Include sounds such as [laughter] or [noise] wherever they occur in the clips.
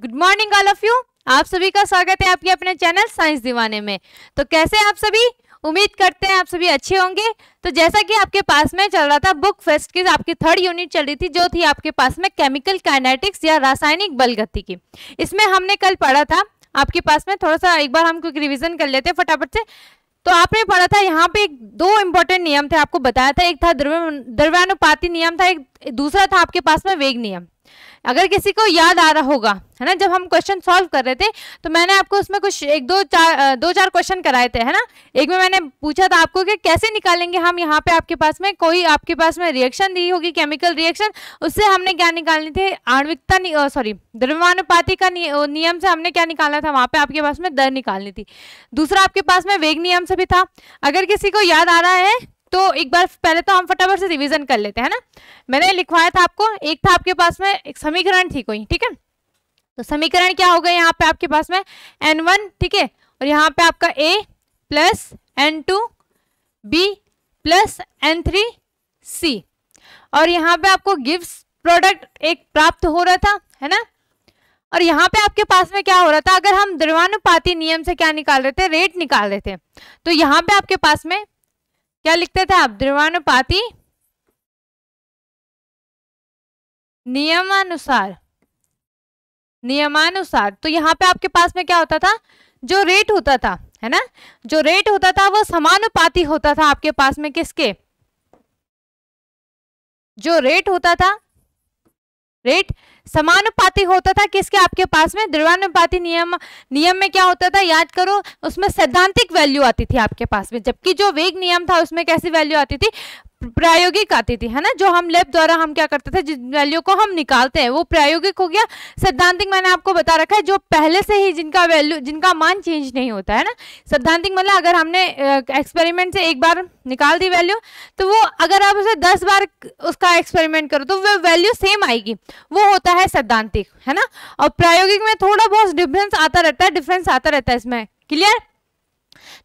Good morning all of you आप सभी का स्वागत है आपके अपने चैनल साइंस दीवाने में तो कैसे आप सभी उम्मीद करते हैं आप सभी अच्छे होंगे तो जैसा कि आपके पास में चल रहा था बुक फेस्ट की आपकी थर्ड यूनिट चल रही थी जो थी आपके पास में केमिकल काइनेटिक्स या रासायनिक बल गति की इसमें हमने कल पढ़ा था आपके पास में थोड़ा सा एक बार हम क्योंकि रिविजन कर लेते हैं फटाफट से तो आपने पढ़ा था यहाँ पे दो इम्पोर्टेंट नियम थे आपको बताया था एक था द्रव्यानुपाती नियम था एक दूसरा था आपके पास में वेग नियम अगर किसी को याद आ रहा होगा है ना जब हम क्वेश्चन सॉल्व कर रहे थे तो मैंने आपको उसमें कुछ एक दो चार दो चार क्वेश्चन कराए थे है ना एक में मैंने पूछा था आपको कि कैसे निकालेंगे हम यहाँ पे आपके पास में कोई आपके पास में रिएक्शन दी होगी केमिकल रिएक्शन उससे हमने क्या निकालनी थी आणविकता सॉरी द्रव्यमानुपाति का नि, नियम से हमने क्या निकालना था वहाँ पे आपके पास में दर निकालनी थी दूसरा आपके पास में वेग नियम से भी था अगर किसी को याद आ रहा है तो एक बार पहले तो हम फटाफट से रिवीजन कर लेते हैं ना मैंने लिखवाया था आपको एक था आपके पास में एक समीकरण थी कोई ठीक है तो समीकरण क्या हो गया यहाँ पे आपके पास में एन वन ठीक है और यहाँ पे आपका A plus N two B plus N three C और यहाँ पे आपको गिव्स प्रोडक्ट एक प्राप्त हो रहा था है ना और यहाँ पे आपके पास में क्या हो रहा था अगर हम द्रवानुपाती नियम से क्या निकाल रहे थे रेट निकाल रहे थे तो यहाँ पे आपके पास में क्या लिखते थे आप द्रवानुपाती नियमानुसार नियमानुसार तो यहाँ पे आपके पास में क्या होता था जो रेट होता था है ना जो रेट होता था वो समानुपाती होता था आपके पास में किसके जो रेट होता था रेट समानुपाती होता था किसके आपके पास में द्रवानुपाती नियम नियम में क्या होता था याद करो उसमें सैद्धांतिक वैल्यू आती थी आपके पास में जबकि जो वेग नियम था उसमें कैसी वैल्यू आती थी प्रायोगिक आती थी है ना जो हम लेब द्वारा हम क्या करते थे जिस वैल्यू को हम निकालते हैं वो प्रायोगिक हो गया सैद्धांतिक मैंने आपको बता रखा है जो पहले से ही जिनका वैल्यू जिनका मान चेंज नहीं होता है ना सैद्धांतिक मतलब अगर हमने एक्सपेरिमेंट से एक बार निकाल दी वैल्यू तो वो अगर आप उसे दस बार उसका एक्सपेरिमेंट करो तो वह वैल्यू सेम आएगी वो होता होता है सैद्धांतिक है ना और प्रायोगिक में थोड़ा बहुत डिफरेंस आता रहता है डिफरेंस आता रहता है इसमें क्लियर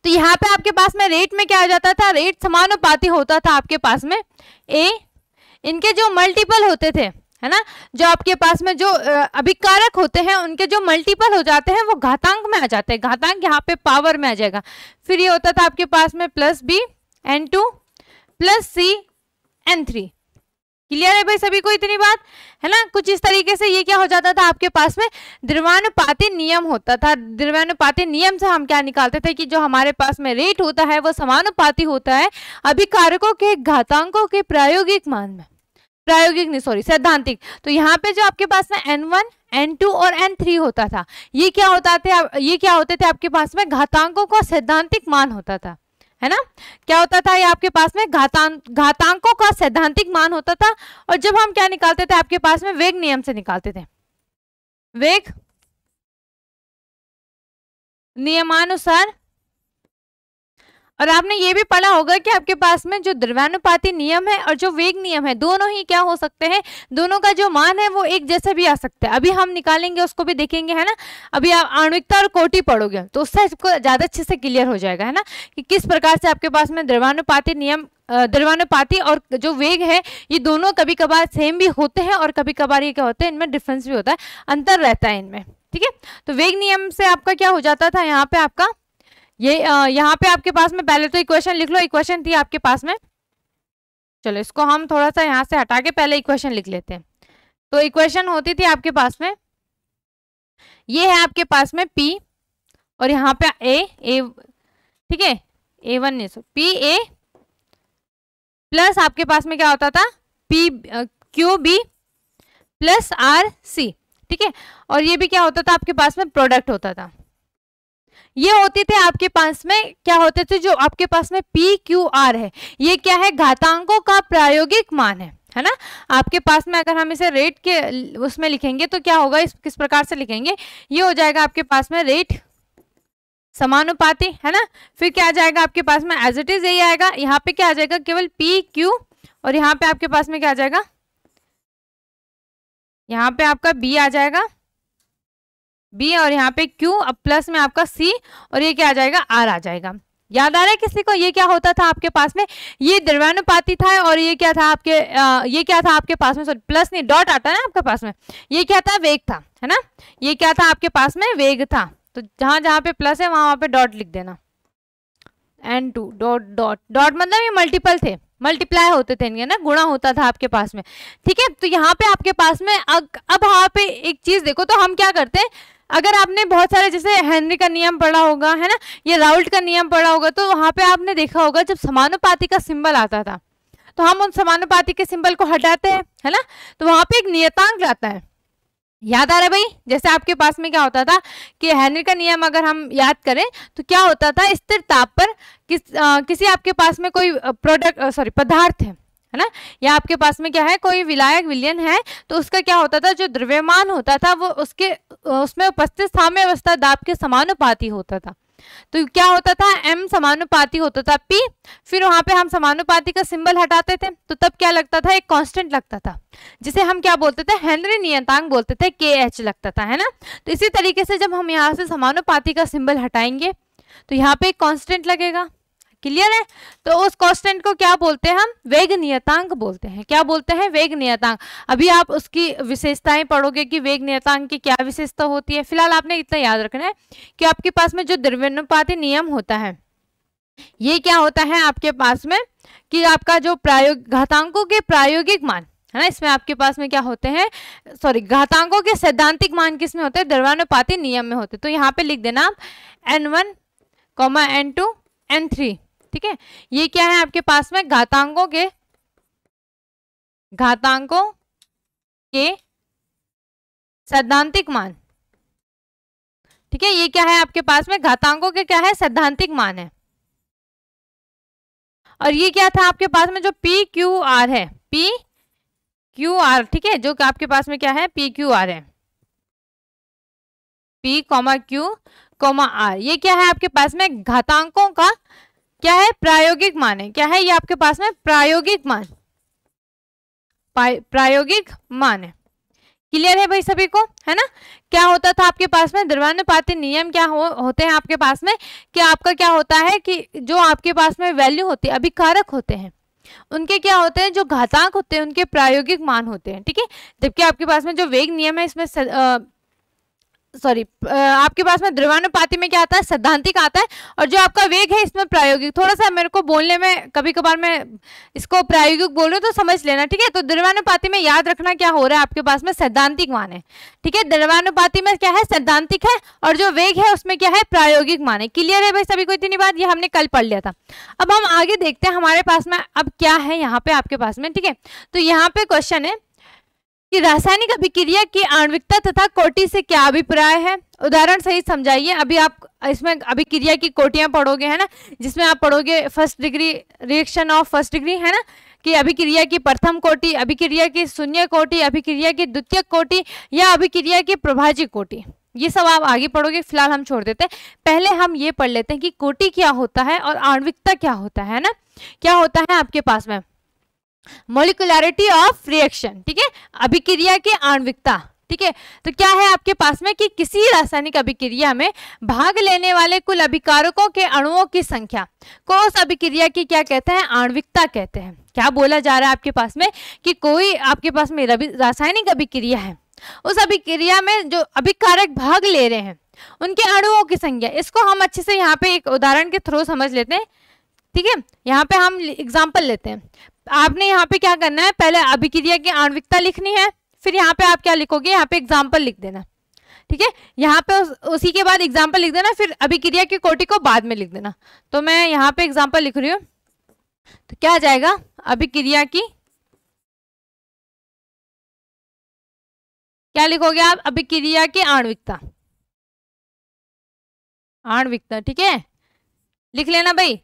तो यहाँ पे आपके पास में रेट में क्या आ जाता था रेट समानुपाती होता था आपके पास में ए इनके जो मल्टीपल होते थे है ना जो आपके पास में जो अभिकारक होते हैं उनके जो मल्टीपल हो जाते हैं वो घातांक में आ जाते हैं घातांक यहाँ पे पावर में आ जाएगा फिर ये होता था आपके पास में plus B N two plus C N three clear है भाई सभी को इतनी बात है ना कुछ इस तरीके से ये क्या हो जाता था आपके पास में द्रव्यानुपाती नियम होता था द्रव्यानुपाती नियम से हम क्या निकालते थे कि जो हमारे पास में रेट होता है वो समानुपाती होता है अभिकारकों के घातांकों के प्रायोगिक मान में प्रायोगिक नहीं सॉरी सैद्धांतिक तो यहाँ पे जो आपके पास में एन वन एन टू और एन थ्री होता था ये क्या होता थे ये क्या होते थे आपके पास में घातांकों का सैद्धांतिक मान होता था है ना क्या होता था ये आपके पास में घातांक घातांकों का सैद्धांतिक मान होता था और जब हम क्या निकालते थे आपके पास में वेग नियम से निकालते थे वेग नियमानुसार और आपने ये भी पढ़ा होगा कि आपके पास में जो द्रव्यानुपाती नियम है और जो वेग नियम है दोनों ही क्या हो सकते हैं दोनों का जो मान है वो एक जैसे भी आ सकता है अभी हम निकालेंगे उसको भी देखेंगे है ना अभी आप आणविकता और कोटि पढ़ोगे तो उससे आपको ज़्यादा अच्छे से क्लियर हो जाएगा है ना कि किस प्रकार से आपके पास में द्रव्यानुपाती नियम द्रव्यानुपाती और जो वेग है ये दोनों कभी कभार सेम भी होते हैं और कभी कभार ये क्या होते हैं इनमें डिफरेंस भी होता है अंतर रहता है इनमें ठीक है तो वेग नियम से आपका क्या हो जाता था यहाँ पे आपका ये यहाँ पे आपके पास में पहले तो इक्वेशन लिख लो इक्वेशन थी आपके पास में चलो इसको हम थोड़ा सा यहाँ से हटा के पहले इक्वेशन लिख लेते हैं तो इक्वेशन होती थी आपके पास में ये है आपके पास में पी और यहाँ पे ए ए ठीक है ए वन नहीं सो पी ए प्लस आपके पास में क्या होता था P Q B plus R C ठीक है और ये भी क्या होता था आपके पास में प्रोडक्ट होता था ये होते थे आपके पास में क्या होते थे जो आपके पास में पी क्यू आर है ये क्या है घातांकों का प्रायोगिक मान है है ना आपके पास में अगर हम इसे रेट के उसमें लिखेंगे तो क्या होगा इस किस प्रकार से लिखेंगे ये हो जाएगा आपके पास में रेट समानुपाती है ना फिर क्या आ जाएगा आपके पास में एज इट इज यही आएगा यहाँ पे क्या आ जाएगा केवल पी क्यू और यहाँ पे आपके पास में क्या आ जाएगा यहाँ पे आपका बी आ जाएगा बी और यहाँ पे क्यू अब प्लस में आपका सी और ये क्या आ जाएगा आर आ जाएगा याद आ रहा है किसी को ये क्या होता था आपके पास में ये द्रव्यानुपाती था और ये क्या था आपके आ, ये क्या था आपके पास में सॉरी प्लस नहीं डॉट आता है ना आपके पास में ये क्या था वेग था है ना ये क्या था आपके पास में वेग था तो जहां जहाँ पे प्लस है वहां वहां पे डॉट लिख देना N two dot dot dot मतलब ये मल्टीपल थे मल्टीप्लाई होते थे इनके ना गुणा होता था आपके पास में ठीक है तो यहाँ पे आपके पास में अग, अब हाँ पे एक चीज देखो तो हम क्या करते हैं अगर आपने बहुत सारे जैसे हेनरी का नियम पढ़ा होगा है ना ये राउल्ट का नियम पढ़ा होगा तो वहाँ पे आपने देखा होगा जब समानुपाति का सिंबल आता था तो हम उन समानुपाति के सिंबल को हटाते हैं है ना तो वहाँ पे एक नियतांक आता है याद आ रहा है भाई जैसे आपके पास में क्या होता था कि हेनरी का नियम अगर हम याद करें तो क्या होता था स्थिर ताप पर किस आ, किसी आपके पास में कोई प्रोडक्ट सॉरी पदार्थ है है ना या आपके पास में क्या है कोई विलायक विलयन है तो उसका क्या होता था जो द्रव्यमान होता था वो उसके उसमें उपस्थित साम्य अवस्था दाब के समानुपाती होता था तो क्या होता था एम समानुपाती होता था पी फिर वहां पे हम समानुपाती का सिंबल हटाते थे तो तब क्या लगता था एक कांस्टेंट लगता था जिसे हम क्या बोलते थे हेनरी नियतांक बोलते थे के एच लगता था है ना तो इसी तरीके से जब हम यहाँ से समानुपाती का सिंबल हटाएंगे तो यहाँ पे एक कॉन्स्टेंट लगेगा क्लियर है तो उस कांस्टेंट को क्या बोलते हैं हम वेग नियतांक बोलते हैं क्या बोलते हैं वेग नियतांक अभी आप उसकी विशेषताएं पढ़ोगे कि वेग नियतांक की क्या विशेषता होती है फिलहाल आपने इतना याद रखना है कि आपके पास में जो द्रव्यनुपाती नियम होता है ये क्या होता है आपके पास में कि आपका जो प्रायोग घातांकों के प्रायोगिक मान है ना इसमें आपके पास में क्या होते हैं सॉरी घातांकों के सैद्धांतिक मान किस में होते हैं द्रव्यानुपाती नियम में होते हैं तो यहाँ पे लिख देना आप N one comma N two N three ठीक है ये क्या है आपके पास में घातांकों के घातांकों के सैद्धांतिक मान ठीक है ये क्या है आपके पास में घातांकों के क्या है सैद्धांतिक मान है और ये क्या था आपके पास में जो पी क्यू आर है पी क्यू आर ठीक है जो आपके पास में क्या है पी क्यू आर है P comma Q comma R ये क्या है आपके पास में घातांकों का क्या है प्रायोगिक मान है क्या है ये आपके पास में प्रायोगिक मान प्रायोगिक मान है क्लियर है भाई सभी को है ना क्या होता था आपके पास में द्रव्यानुपाती नियम क्या हो, होते हैं आपके पास में कि आपका क्या होता है कि जो आपके पास में वैल्यू होती है अभिकारक होते हैं उनके क्या होते हैं जो घातांक होते हैं उनके प्रायोगिक मान होते हैं ठीक है जबकि आपके पास में जो वेग नियम है इसमें सॉरी आपके पास में द्रवानुपाति में क्या आता है सैद्धांतिक आता है और जो आपका वेग है इसमें प्रायोगिक थोड़ा सा मेरे को बोलने में कभी कभार मैं इसको प्रायोगिक बोल रही हूँ तो समझ लेना ठीक है तो द्रवानुपाति में याद रखना क्या हो रहा है आपके पास में सैद्धांतिक मान है ठीक है द्रवानुपाति में क्या है सैद्धांतिक है और जो वेग है उसमें क्या है प्रायोगिक मान है क्लियर है भाई सभी को इतनी बात ये हमने कल पढ़ लिया था अब हम आगे देखते हैं हमारे पास में अब क्या है यहाँ पे आपके पास में ठीक है तो यहाँ पे क्वेश्चन है कि रासायनिक अभिक्रिया की आणविकता तथा कोटि से क्या अभिप्राय है उदाहरण सही समझाइए अभी आप इसमें अभिक्रिया की कोटियां पढ़ोगे है ना जिसमें आप पढ़ोगे first degree reaction of first degree है ना कि अभिक्रिया की प्रथम कोटि अभिक्रिया की शून्य कोटि अभिक्रिया की द्वितीय कोटि या अभिक्रिया की प्रभाजी कोटि ये सब आप आगे पढ़ोगे फिलहाल हम छोड़ देते हैं पहले हम ये पढ़ लेते हैं कि कोटि क्या होता है और आणविकता क्या होता है ना क्या होता है आपके पास में मोलिकुलरिटी ऑफ रिएक्शन ठीक है अभिक्रिया के आणविकता ठीक है तो क्या है आपके पास में कि किसी रासायनिक अभिक्रिया में भाग लेने वाले कुल अभिकारकों के अणुओं की संख्या को उस अभिक्रिया की क्या कहते हैं आणविकता कहते हैं क्या बोला जा रहा है आपके पास में कि कोई आपके पास में रासायनिक अभिक्रिया है उस अभिक्रिया में जो अभिकारक भाग ले रहे हैं उनके अणुओं की संख्या इसको हम अच्छे से यहाँ पे एक उदाहरण के थ्रू समझ लेते हैं ठीक है यहाँ पे हम एग्जाम्पल लेते हैं आपने यहाँ पे क्या करना है पहले अभिक्रिया की आणविकता लिखनी है फिर यहाँ पे आप क्या लिखोगे यहाँ पे एग्जाम्पल लिख देना ठीक है यहाँ पे उस, उसी के बाद एग्जाम्पल लिख देना फिर अभिक्रिया की कोटि को बाद में लिख देना तो मैं यहाँ पे एग्जाम्पल लिख रही हूँ तो क्या आ जाएगा अभिक्रिया की क्या लिखोगे आप अभिक्रिया की आणविकता आणविकता ठीक है लिख लेना भाई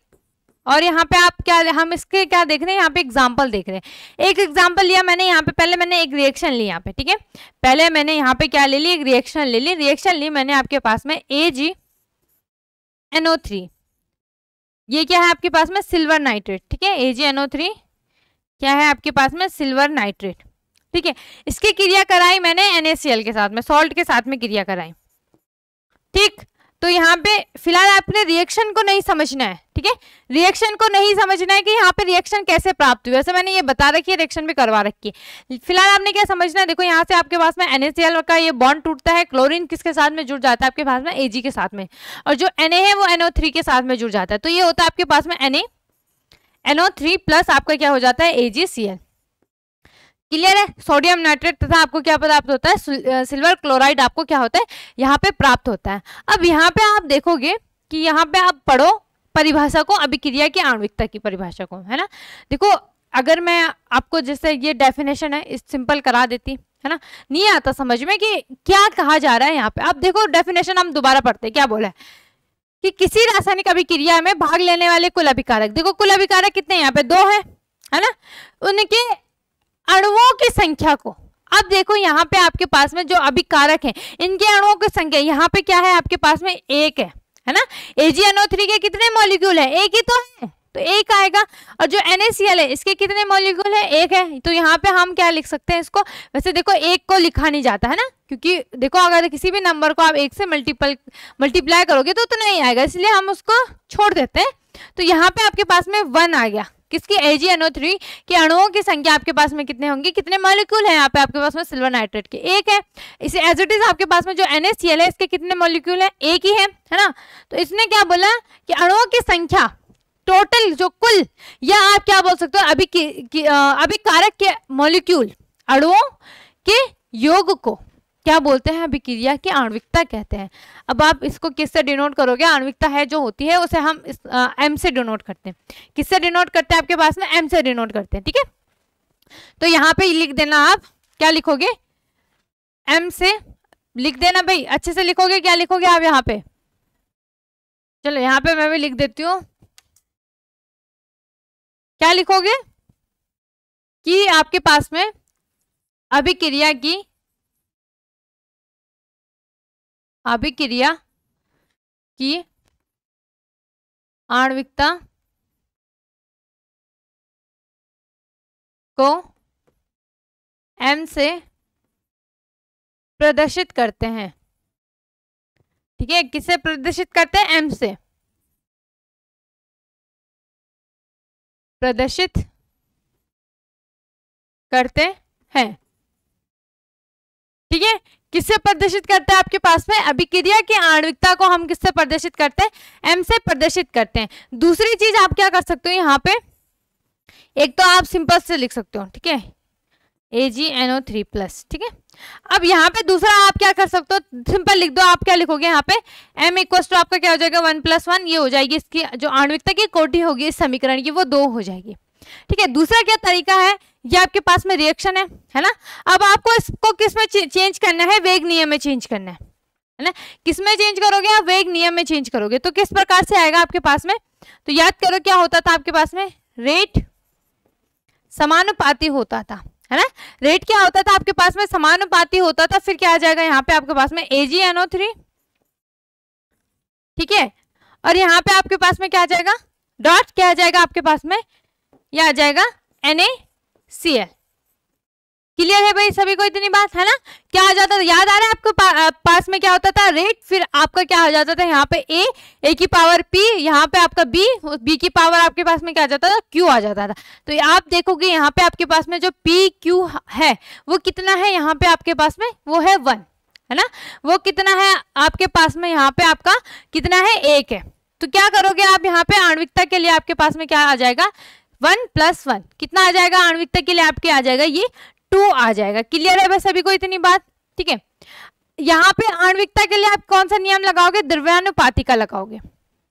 और यहाँ पे आप क्या हम इसके क्या देख रहे हैं यहाँ पे एग्जाम्पल देख रहे हैं एक एग्जाम्पल लिया मैंने यहाँ पे पहले मैंने एक रिएक्शन ली यहाँ पे ठीक है पहले मैंने यहाँ पे क्या ले ली एक रिएक्शन ले ली रिएक्शन ली मैंने आपके पास में ए जी एनओ थ्री ये क्या है आपके पास में सिल्वर नाइट्रेट ठीक है ए जी एनओ थ्री क्या है आपके पास में सिल्वर नाइट्रेट ठीक है इसकी क्रिया कराई मैंने एनएसीएल के साथ में सॉल्ट के साथ में क्रिया कराई ठीक तो यहाँ पे फिलहाल आपने रिएक्शन को नहीं समझना है ठीक है रिएक्शन को नहीं समझना है कि यहाँ पे रिएक्शन कैसे प्राप्त हुई वैसे मैंने ये बता रखी है रिएक्शन भी करवा रखी है फिलहाल आपने क्या समझना है देखो यहाँ से आपके पास में एन का ये बॉन्ड टूटता है क्लोरीन किसके साथ में जुड़ जाता है आपके पास में ए के साथ में और जो एन है वो एनओ के साथ में जुड़ जाता है तो ये होता है आपके पास में एन एनओ थ्री प्लस आपका क्या हो जाता है ए क्लियर है सोडियम नाइट्रेट तथा आपको क्या प्राप्त होता है सिल्वर क्लोराइड आपको क्या होता है यहाँ पे प्राप्त होता है अब यहाँ पे आप देखोगे कि यहाँ पे आप पढ़ो परिभाषा को अभिक्रिया की आणविकता की परिभाषा को है ना देखो अगर मैं आपको जैसे ये डेफिनेशन है इस सिंपल करा देती है ना नहीं आता समझ में कि क्या कहा जा रहा है यहाँ पे आप देखो डेफिनेशन हम दोबारा पढ़ते क्या बोला है कि किसी रासायनिक अभिक्रिया में भाग लेने वाले कुल अभिकारक देखो कुल अभिकारक कितने यहाँ पे दो है है ना उनके अणुओं की संख्या को अब देखो यहाँ पे आपके पास में जो अभी कारक है इनके अणुओं की संख्या यहाँ पे क्या है आपके पास में एक है है ना एनओ थ्री के कितने मॉलिक्यूल है एक ही तो है तो एक आएगा और जो NaCl है इसके कितने मॉलिक्यूल है एक है तो यहाँ पे हम क्या लिख सकते हैं इसको वैसे देखो एक को लिखा नहीं जाता है ना क्योंकि देखो अगर किसी भी नंबर को आप एक से मल्टीपल मल्टीप्लाई करोगे तो उतना तो नहीं आएगा इसलिए हम उसको छोड़ देते हैं तो यहाँ पे आपके पास में वन आ गया किसकी जी एनओ थ्री की अणुओं की संख्या आपके पास में कितने होंगे कितने मॉलिक्यूल हैं यहाँ पे आपके पास में सिल्वर नाइट्रेट के एक है इसे एज इट इज आपके पास में जो एन है इसके कितने मॉलिक्यूल है एक ही है है ना तो इसने क्या बोला कि अणुओं की संख्या टोटल जो कुल या आप क्या बोल सकते हो अभी अभिकारक के मॉलिक्यूल अणुओं के योग को क्या बोलते हैं अभिक्रिया की आणविकता कहते हैं अब आप इसको किससे डिनोट करोगे आणविकता है जो होती है उसे हम इस, आ, एम से डिनोट करते हैं किससे डिनोट करते हैं आपके पास में एम से डिनोट करते हैं ठीक है तो यहाँ पे लिख देना आप क्या लिखोगे एम से लिख देना भाई अच्छे से लिखोगे क्या लिखोगे आप यहाँ पे चलो यहाँ पे मैं भी लिख देती हूँ क्या लिखोगे कि आपके पास में अभिक्रिया की अभिक्रिया की आणविकता को एम से प्रदर्शित करते हैं ठीक है किसे प्रदर्शित करते हैं एम से प्रदर्शित करते हैं ठीक है किससे प्रदर्शित करते हैं आपके पास में अभिक्रिया की आणविकता को हम किससे प्रदर्शित करते हैं एम से प्रदर्शित करते हैं दूसरी चीज आप क्या कर सकते हो यहाँ पे एक तो आप सिंपल से लिख सकते हो ठीक है A G N O three plus ठीक है अब यहाँ पे दूसरा आप क्या कर सकते हो सिंपल लिख दो आप क्या लिखोगे यहाँ पे एम इक्व टू आपका क्या हो जाएगा वन प्लस वन ये हो जाएगी इसकी जो आणविकता की कोटी होगी इस समीकरण की वो दो हो जाएगी ठीक है दूसरा क्या तरीका है ये आपके पास में रिएक्शन है है ना अब आपको इसको किस में चेंज करना है वेग नियम में चेंज करना है है ना किस में चेंज करोगे आप वेग नियम में चेंज करोगे तो किस प्रकार से आएगा आपके पास में तो याद करो क्या होता था आपके पास में रेट समानुपाती होता था है ना रेट क्या होता था आपके पास में समानुपाती होता था फिर क्या आ जाएगा यहाँ पे आपके पास में एजीएनओ थ्री ठीक है और यहाँ पे आपके पास में क्या आ जाएगा डॉट क्या आ जाएगा आपके पास में यह आ जाएगा N A C L clear है भाई सभी को इतनी बात है ना क्या आ जाता था याद आ रहा है आपको पा, पास में क्या होता था रेट फिर आपका क्या हो जाता था यहाँ पे ए ए की पावर पी यहाँ पे आपका बी बी की पावर आपके पास में क्या आ जाता था क्यू आ जाता था तो आप देखोगे यहाँ पे आपके पास में जो पी क्यू है वो कितना है यहाँ पे आपके पास में वो है वन है ना वो कितना है आपके पास में यहाँ पे आपका कितना है एक है तो क्या करोगे आप यहाँ पे आणविकता के लिए आपके पास में क्या आ जाएगा वन प्लस वन कितना आ जाएगा आणविकता के लिए आपके आ जाएगा ये टू आ जाएगा क्लियर है बस अभी को इतनी बात ठीक है यहाँ पे आणविकता के लिए आप कौन सा नियम लगाओगे द्रव्यानुपाति का लगाओगे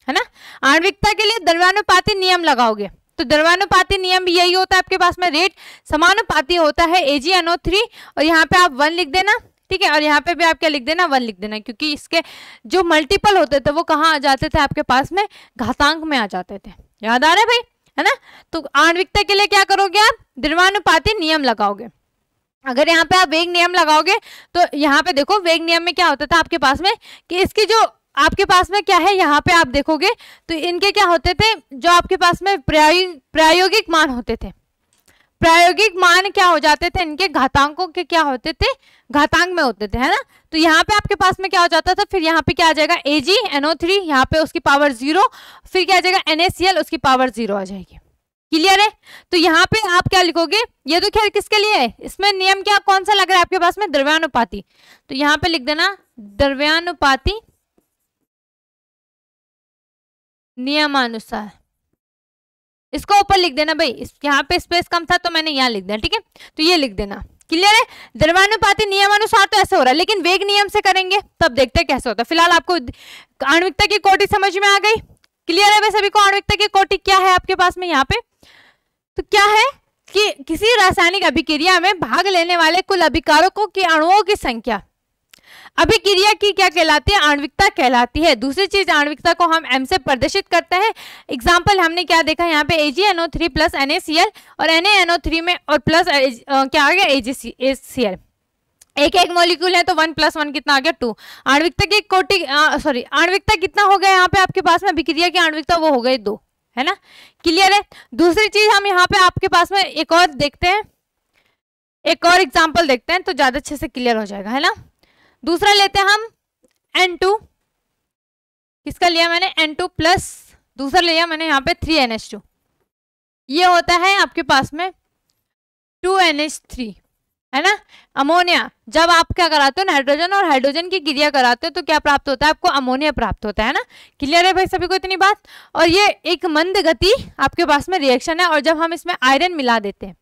है ना आणविकता के लिए द्रव्यानुपाति नियम लगाओगे तो द्रव्यानुपाति नियम भी यही होता है आपके पास में रेट समानुपाति होता है एजीएनओ थ्री और यहाँ पे आप वन लिख देना ठीक है और यहाँ पे भी आप क्या लिख देना वन लिख देना क्योंकि इसके जो मल्टीपल होते थे वो कहाँ आ जाते थे आपके पास में घातांक में आ जाते थे याद आ रहा है भाई है ना तो आणविकता के लिए क्या करोगे आप द्रवानुपाती नियम लगाओगे अगर यहाँ पे आप वेग नियम लगाओगे तो यहाँ पे देखो वेग नियम में क्या होता था आपके पास में कि इसकी जो आपके पास में क्या है यहाँ पे आप देखोगे तो इनके क्या होते थे जो आपके पास में प्रायोगिक मान होते थे प्रायोगिक मान क्या हो जाते थे इनके घातांकों के क्या होते थे घातांक में होते थे है ना तो यहाँ पे आपके पास में क्या हो जाता था फिर यहाँ पे क्या आ जाएगा ए जी एनओ थ्री यहाँ पे उसकी पावर जीरो फिर क्या आ जाएगा एल उसकी पावर जीरो आ जाएगी क्लियर है तो यहाँ पे आप क्या लिखोगे ये तो खैर किसके लिए है इसमें नियम क्या कौन सा लग रहा है आपके पास में द्रव्यानुपाति तो यहाँ पे लिख देना द्रव्यानुपाति नियमानुसार इसको ऊपर लिख देना भाई यहाँ पे स्पेस कम था तो मैंने यहाँ लिख दिया ठीक है तो ये लिख देना क्लियर है द्रवानुपाती नियमानुसार तो ऐसा हो रहा है लेकिन वेग नियम से करेंगे तब देखते हैं कैसे होता है फिलहाल आपको आणविकता की कोटि समझ में आ गई क्लियर है वैसे सभी को आणविकता की कोटि क्या है आपके पास में यहाँ पे तो क्या है कि किसी रासायनिक अभिक्रिया में भाग लेने वाले कुल अभिकारकों के अणुओं की संख्या अभिक्रिया की क्या कहलाती है आणविकता कहलाती है दूसरी चीज आणविकता को हम एम से प्रदर्शित करते हैं एग्जाम्पल हमने क्या देखा यहाँ पे एनओ थ्री प्लस एल और एनएनओ थ्री में और प्लस क्या आ गया एजीसीएल एक एक मॉलिक्यूल है तो वन प्लस वन कितना आ गया टू आणविकता की कोटि सॉरी आणविकता कितना हो गया यहाँ पे आपके पास में अभिक्रिया की आणविकता वो हो गई दो है ना क्लियर है दूसरी चीज हम यहाँ पे आपके पास में एक और देखते हैं एक और एग्जाम्पल देखते हैं तो ज्यादा अच्छे से क्लियर हो जाएगा है ना दूसरा लेते हैं हम एन टू किसका लिया मैंने एन टू प्लस दूसरा लिया मैंने यहाँ पे थ्री एन एच टू ये होता है आपके पास में टू एन एच थ्री है ना अमोनिया जब आप क्या कराते हो नाइट्रोजन और हाइड्रोजन की क्रिया कराते हो तो क्या प्राप्त होता है आपको अमोनिया प्राप्त होता है ना क्लियर है भाई सभी को इतनी बात और ये एक मंद गति आपके पास में रिएक्शन है और जब हम इसमें आयरन मिला देते हैं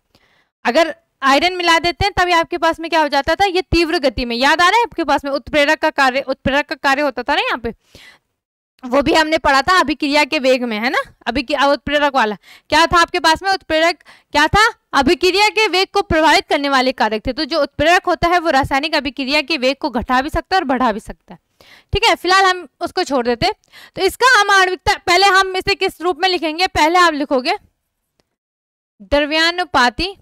अगर आयरन मिला देते हैं तभी आपके पास में क्या हो जाता था ये तीव्र गति में याद आ रहा है आपके पास में उत्प्रेरक का कार्य उत्प्रेरक का कार्य होता था ना यहाँ पे वो भी हमने पढ़ा था अभिक्रिया के वेग में है ना अभी उत्प्रेरक वाला क्या था आपके पास में उत्प्रेरक क्या था अभिक्रिया के वेग को प्रभावित करने वाले कारक थे तो जो उत्प्रेरक होता है वो रासायनिक अभिक्रिया के वेग को घटा भी सकता है और बढ़ा भी सकता है ठीक है फिलहाल हम उसको छोड़ देते तो इसका हम आणविकता पहले हम इसे किस रूप में लिखेंगे पहले आप लिखोगे द्रव्यानुपाती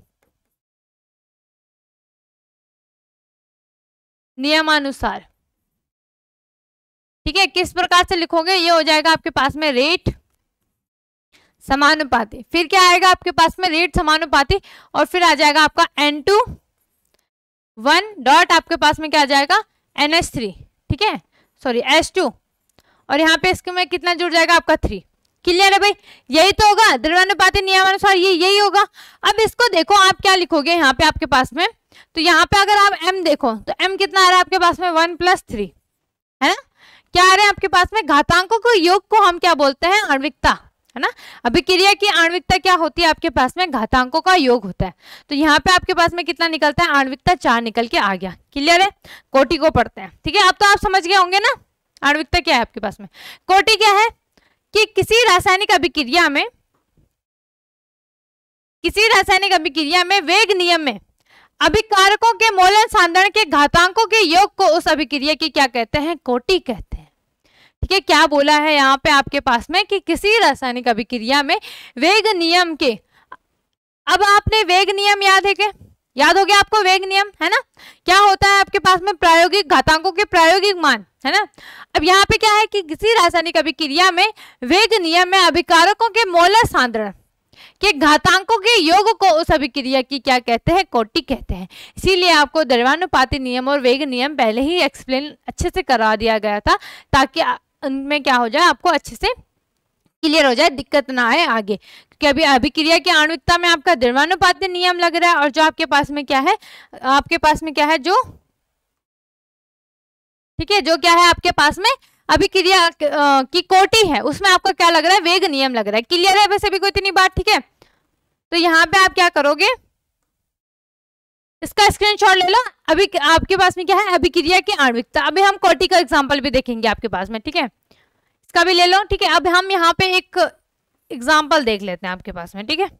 नियमानुसार ठीक है किस प्रकार से लिखोगे ये हो जाएगा आपके पास में रेट समानुपाती फिर क्या आएगा आपके पास में रेट समानुपाती और फिर आ जाएगा आपका एन टू वन डॉट आपके पास में क्या आ जाएगा एन एस थ्री ठीक है सॉरी एस टू और यहाँ पे इसके में कितना जुड़ जाएगा आपका थ्री क्लियर है भाई यही तो होगा द्रव्यानुपाती नियमानुसार ये यही होगा अब इसको देखो आप क्या लिखोगे यहाँ पे आपके पास में तो यहाँ पे अगर आप m देखो तो m कितना आ रहा है आपके पास में वन प्लस थ्री है ना क्या आ रहा है आपके पास में घातांकों को योग को हम क्या बोलते हैं आणविकता है ना अभिक्रिया की आणविकता क्या होती है आपके पास में घातांकों का योग होता है तो यहाँ पे आपके पास में कितना निकलता है आणविकता चार निकल के आ गया क्लियर है कोटि को पढ़ते हैं ठीक है अब तो आप समझ गए होंगे ना आणविकता क्या है आपके पास में कोटि क्या है कि किसी रासायनिक अभिक्रिया में किसी रासायनिक अभिक्रिया में वेग नियम में अभिकारकों के मोलन साधारण के घातांकों के योग को उस अभिक्रिया की क्या कहते हैं कोटि कहते हैं ठीक है क्या बोला है यहाँ पे आपके पास में कि किसी रासायनिक अभिक्रिया में वेग नियम के अब आपने वेग नियम याद है क्या याद हो गया आपको वेग नियम है ना क्या होता है आपके पास में प्रायोगिक घातांकों के प्रायोगिक मान है ना अब यहाँ पे क्या है कि किसी रासायनिक अभिक्रिया में वेग नियम में अभिकारकों के मोलर सांद्रण कि घातांकों के योग को उस अभिक्रिया की क्या कहते हैं कोटि कहते हैं इसीलिए आपको द्रवानुपाती नियम और वेग नियम पहले ही एक्सप्लेन अच्छे से करा दिया गया था ताकि उनमें क्या हो जाए आपको अच्छे से क्लियर हो जाए दिक्कत ना आए आगे क्योंकि अभी अभिक्रिया की आणविकता में आपका द्रवानुपात नियम लग रहा है और जो आपके पास में क्या है आपके पास में क्या है जो ठीक है जो क्या है आपके पास में अभिक्रिया की कोटि है उसमें आपको क्या लग रहा है वेग नियम लग रहा है क्लियर है वैसे भी कोई इतनी बात ठीक है तो यहाँ पे आप क्या करोगे इसका स्क्रीनशॉट ले लो अभी आपके पास में क्या है अभिक्रिया की आणविकता अभी हम कोटि का एग्जाम्पल भी देखेंगे आपके पास में ठीक है इसका भी ले लो ठीक है अब हम यहाँ पे एक एग्जाम्पल देख लेते हैं आपके पास में ठीक है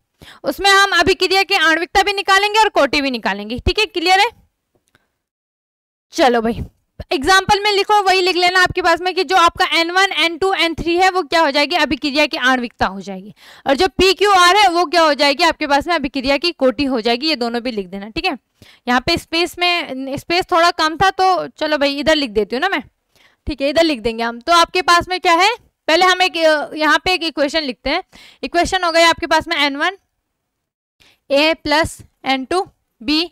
उसमें हम अभिक्रिया की आणविकता भी निकालेंगे और कोटि भी निकालेंगे ठीक है क्लियर है चलो भाई एग्जाम्पल में लिखो वही लिख लेना आपके पास में कि जो आपका N one N two N three है वो क्या हो जाएगी अभिक्रिया की आणविकता हो जाएगी और जो पी क्यू आर है वो क्या हो जाएगी आपके पास में अभिक्रिया की कोटी हो जाएगी ये दोनों भी लिख देना ठीक है यहाँ पे स्पेस में स्पेस थोड़ा कम था तो चलो भाई इधर लिख देती हूँ ना मैं ठीक है इधर लिख देंगे हम तो आपके पास में क्या है पहले हम एक यहाँ पे एक इक्वेशन लिखते हैं इक्वेशन हो गया आपके पास में N one A plus N two B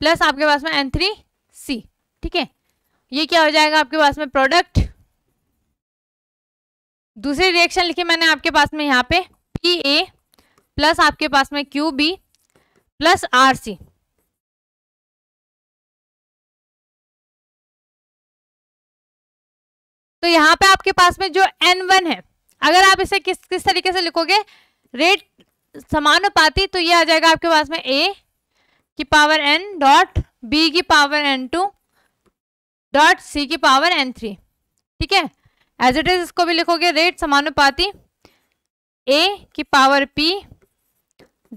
plus आपके पास में एन थ्री सी ठीक है ये क्या हो जाएगा आपके पास में प्रोडक्ट दूसरी रिएक्शन लिखी मैंने आपके पास में यहाँ पे पी ए प्लस आपके पास में Q B plus R C तो यहाँ पे आपके पास में जो एन वन है अगर आप इसे किस किस तरीके से लिखोगे रेट समानुपाती तो ये आ जाएगा आपके पास में ए की पावर एन डॉट बी की power N two dot C की पावर एन थ्री ठीक है एज इट इज इसको भी लिखोगे रेट समानुपाती ए की पावर पी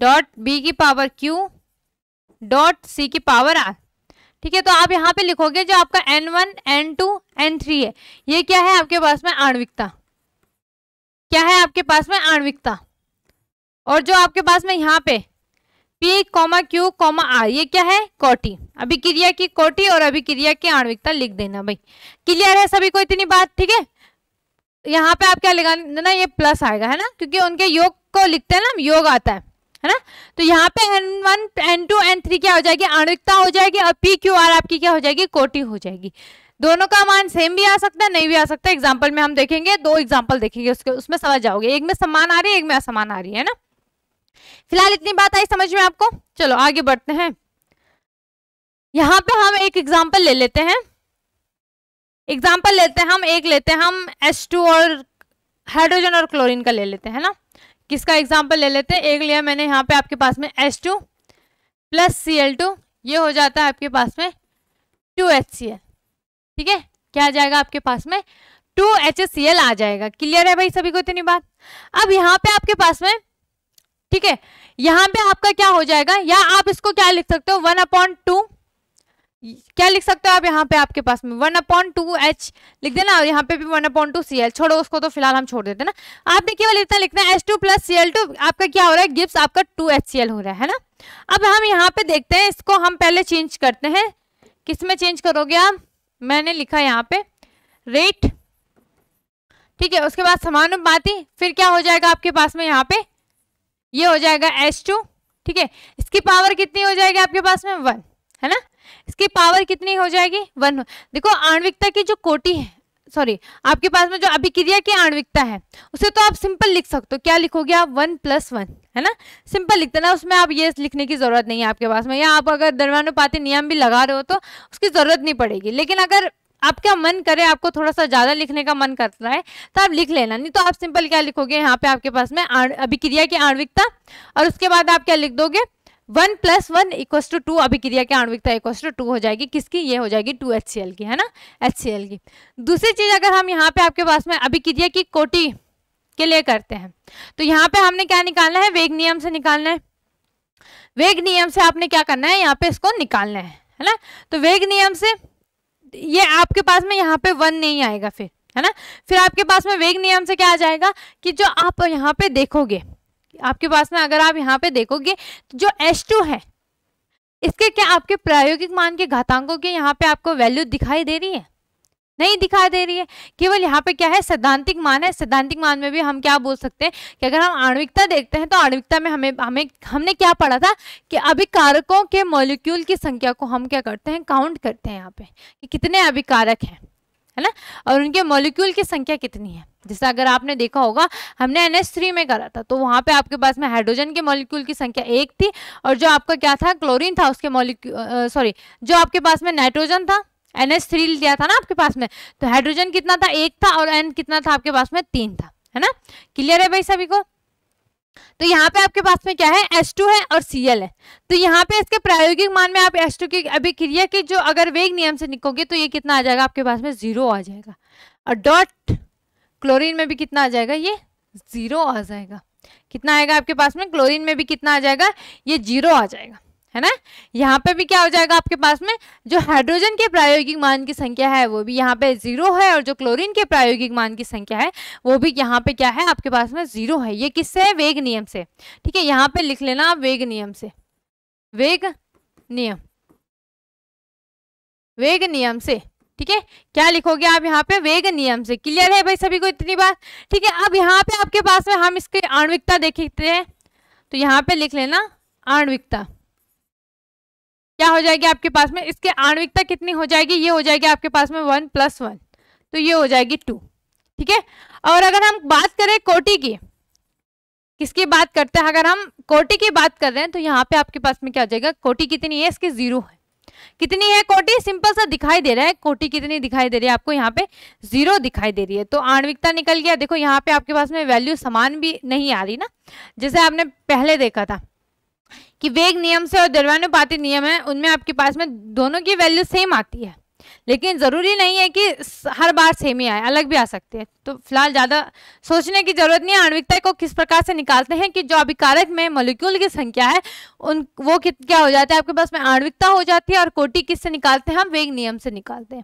डॉट बी की पावर क्यू डॉट सी की पावर आर ठीक है तो आप यहाँ पे लिखोगे जो आपका N one N two N three है ये क्या है आपके पास में आणविकता क्या है आपके पास में आणविकता और जो आपके पास में यहाँ पे P comma Q comma R ये क्या है कोटी अभिक्रिया की कोटी और अभिक्रिया की आणविकता लिख देना भाई क्लियर है सभी को इतनी बात ठीक है यहाँ पे आप क्या लिखा देना ये प्लस आएगा है ना क्योंकि उनके योग को लिखते हैं ना योग आता है है ना तो यहाँ पे N one N two N three क्या हो जाएगी आणविकता हो जाएगी और पी क्यू आर आपकी क्या हो जाएगी कोटी हो जाएगी दोनों का मान सेम भी आ सकता है नहीं भी आ सकता एग्जाम्पल में हम देखेंगे दो एग्जाम्पल देखेंगे उसके उसमें समझ जाओगे एक में समान आ रही है एक में असमान आ रही है ना फिलहाल इतनी बात आई समझ में आपको चलो आगे बढ़ते हैं यहाँ पे हम एक एग्जाम्पल ले लेते हैं एग्जाम्पल लेते हैं हम एक लेते हैं हम एस टू और हाइड्रोजन और क्लोरीन का ले लेते हैं ना किसका एग्जाम्पल ले लेते हैं एक लिया मैंने यहाँ पे आपके पास में S two plus C L two ये हो जाता है आपके पास में टू एच सी एल ठीक है क्या आ जाएगा आपके पास में टू एच सी एल आ जाएगा क्लियर है भाई सभी को इतनी बात अब यहाँ पे आपके पास में ठीक है यहां पे आपका क्या हो जाएगा या आप इसको क्या लिख सकते हो वन अपॉइंट टू क्या लिख सकते हो आप यहाँ पे आपके पास में वन अपॉइंट टू एच लिख देना और यहाँ पे भी one upon two C L छोड़ो उसको तो फिलहाल हम छोड़ देते ना आपने केवल इतना लिखना है H two plus C L two आपका क्या हो रहा है गिप्स आपका टू एच सी एल हो रहा है ना अब हम यहाँ पे देखते हैं इसको हम पहले चेंज करते हैं किस में चेंज करोगे आप मैंने लिखा यहाँ पे रेट ठीक है उसके बाद समानुपाती फिर क्या हो जाएगा आपके पास में यहाँ पे ये हो जाएगा एस टू ठीक है इसकी पावर कितनी हो जाएगी आपके पास में वन है ना इसकी पावर कितनी हो जाएगी वन देखो आणविकता की जो कोटी है सॉरी आपके पास में जो अभिक्रिया की आणविकता है उसे तो आप सिंपल लिख सकते हो क्या लिखोगे आप वन प्लस वन है ना सिंपल लिख देना उसमें आप ये लिखने की ज़रूरत नहीं है आपके पास में या आप अगर दरमानुपाती नियम भी लगा रहे हो तो उसकी ज़रूरत नहीं पड़ेगी लेकिन अगर आपका मन करे आपको थोड़ा सा ज़्यादा लिखने का मन करता है तो आप लिख लेना नहीं तो आप सिंपल क्या लिखोगे यहाँ पे आपके पास में अभिक्रिया की आणविकता और उसके बाद आप क्या लिख दोगे one plus one equals two two अभिक्रिया की आणविकता इक्वस टू टू हो जाएगी किसकी ये हो जाएगी टू एच सी एल की है ना एच सी एल की दूसरी चीज़ अगर हम यहाँ पे आपके पास में अभिक्रिया की कोटि के लिए करते हैं तो यहाँ पे हमने क्या निकालना है वेग नियम से निकालना है वेग नियम से आपने क्या करना है यहाँ पे इसको निकालना है है ना तो वेग नियम से ये आपके पास में यहाँ पे वन नहीं आएगा फिर है ना फिर आपके पास में वेग नियम से क्या आ जाएगा कि जो आप यहाँ पे देखोगे आपके पास में अगर आप यहाँ पे देखोगे जो एस टू है इसके क्या आपके प्रायोगिक मान के घातांकों के यहाँ पे आपको वैल्यू दिखाई दे रही है नहीं दिखा दे रही है केवल यहाँ पे क्या है सैद्धांतिक मान है सैद्धांतिक मान में भी हम क्या बोल सकते हैं कि अगर हम आणविकता देखते हैं तो आणविकता में हमें हमें हमने क्या पढ़ा था कि अभिकारकों के मॉलिक्यूल की संख्या को हम क्या करते हैं काउंट करते हैं यहाँ पे कि कितने अभिकारक हैं है ना और उनके मॉलिक्यूल की संख्या कितनी है जैसे अगर आपने देखा होगा हमने एन थ्री में करा था तो वहाँ पे आपके पास में हाइड्रोजन के मॉलिक्यूल की संख्या एक थी और जो आपका क्या था क्लोरीन था उसके मॉलिक्यूल सॉरी जो आपके पास में नाइट्रोजन था एन एस थ्री दिया था ना आपके पास में तो हाइड्रोजन कितना था एक था और एन कितना था आपके पास में तीन था है ना क्लियर है भाई सभी को तो यहाँ पे आपके पास में क्या है एस टू है और सी एल है तो यहाँ पे इसके प्रायोगिक मान में आप एस टू की अभिक्रिया के जो अगर वेग नियम से निकोगे तो ये कितना आ जाएगा आपके पास में जीरो आ जाएगा और डॉट क्लोरीन में भी कितना आ जाएगा ये जीरो आ जाएगा कितना आएगा आपके पास में क्लोरीन में भी कितना आ जाएगा ये जीरो आ जाएगा है ना यहाँ पे भी क्या हो जाएगा आपके पास में जो हाइड्रोजन के प्रायोगिक मान की संख्या है वो भी यहाँ पे जीरो है और जो क्लोरीन के प्रायोगिक मान की संख्या है वो भी यहाँ पे क्या है आपके पास में जीरो है ये किससे है वेग नियम से ठीक है यहाँ पे लिख लेना आप वेग नियम से वेग नियम वेग नियम से ठीक है क्या लिखोगे आप यहाँ पे वेग नियम से क्लियर है भाई सभी को इतनी बात ठीक है अब यहाँ पे आपके पास में हम इसकी आणविकता देखते हैं तो यहाँ पे लिख लेना आणविकता क्या हो जाएगी आपके पास में इसके आणविकता कितनी हो जाएगी ये हो जाएगी आपके पास में वन प्लस वन तो ये हो जाएगी टू ठीक है और अगर हम बात करें कोटि की किसकी बात करते हैं अगर हम कोटि की बात कर रहे हैं तो यहाँ पे आपके पास में क्या हो जाएगा कोटि कितनी है इसकी जीरो है कितनी है कोटि सिंपल सा दिखाई दे रहा है कोटि कितनी दिखाई दे रही है आपको यहाँ पे जीरो दिखाई दे रही है तो आणविकता निकल गया देखो यहाँ पे आपके पास में वैल्यू समान भी नहीं आ रही ना जैसे आपने पहले देखा था कि वेग नियम से और द्रव्यानुपाती नियम है उनमें आपके पास में दोनों की वैल्यू सेम आती है लेकिन ज़रूरी नहीं है कि हर बार सेम ही आए अलग भी आ सकते हैं तो फिलहाल ज़्यादा सोचने की ज़रूरत नहीं है आणविकता को किस प्रकार से निकालते हैं कि जो अभिकारक में मोलिक्यूल की संख्या है उन वो कित क्या हो जाता है आपके पास में आणविकता हो जाती है और कोटि किससे निकालते हैं हम वेग नियम से निकालते हैं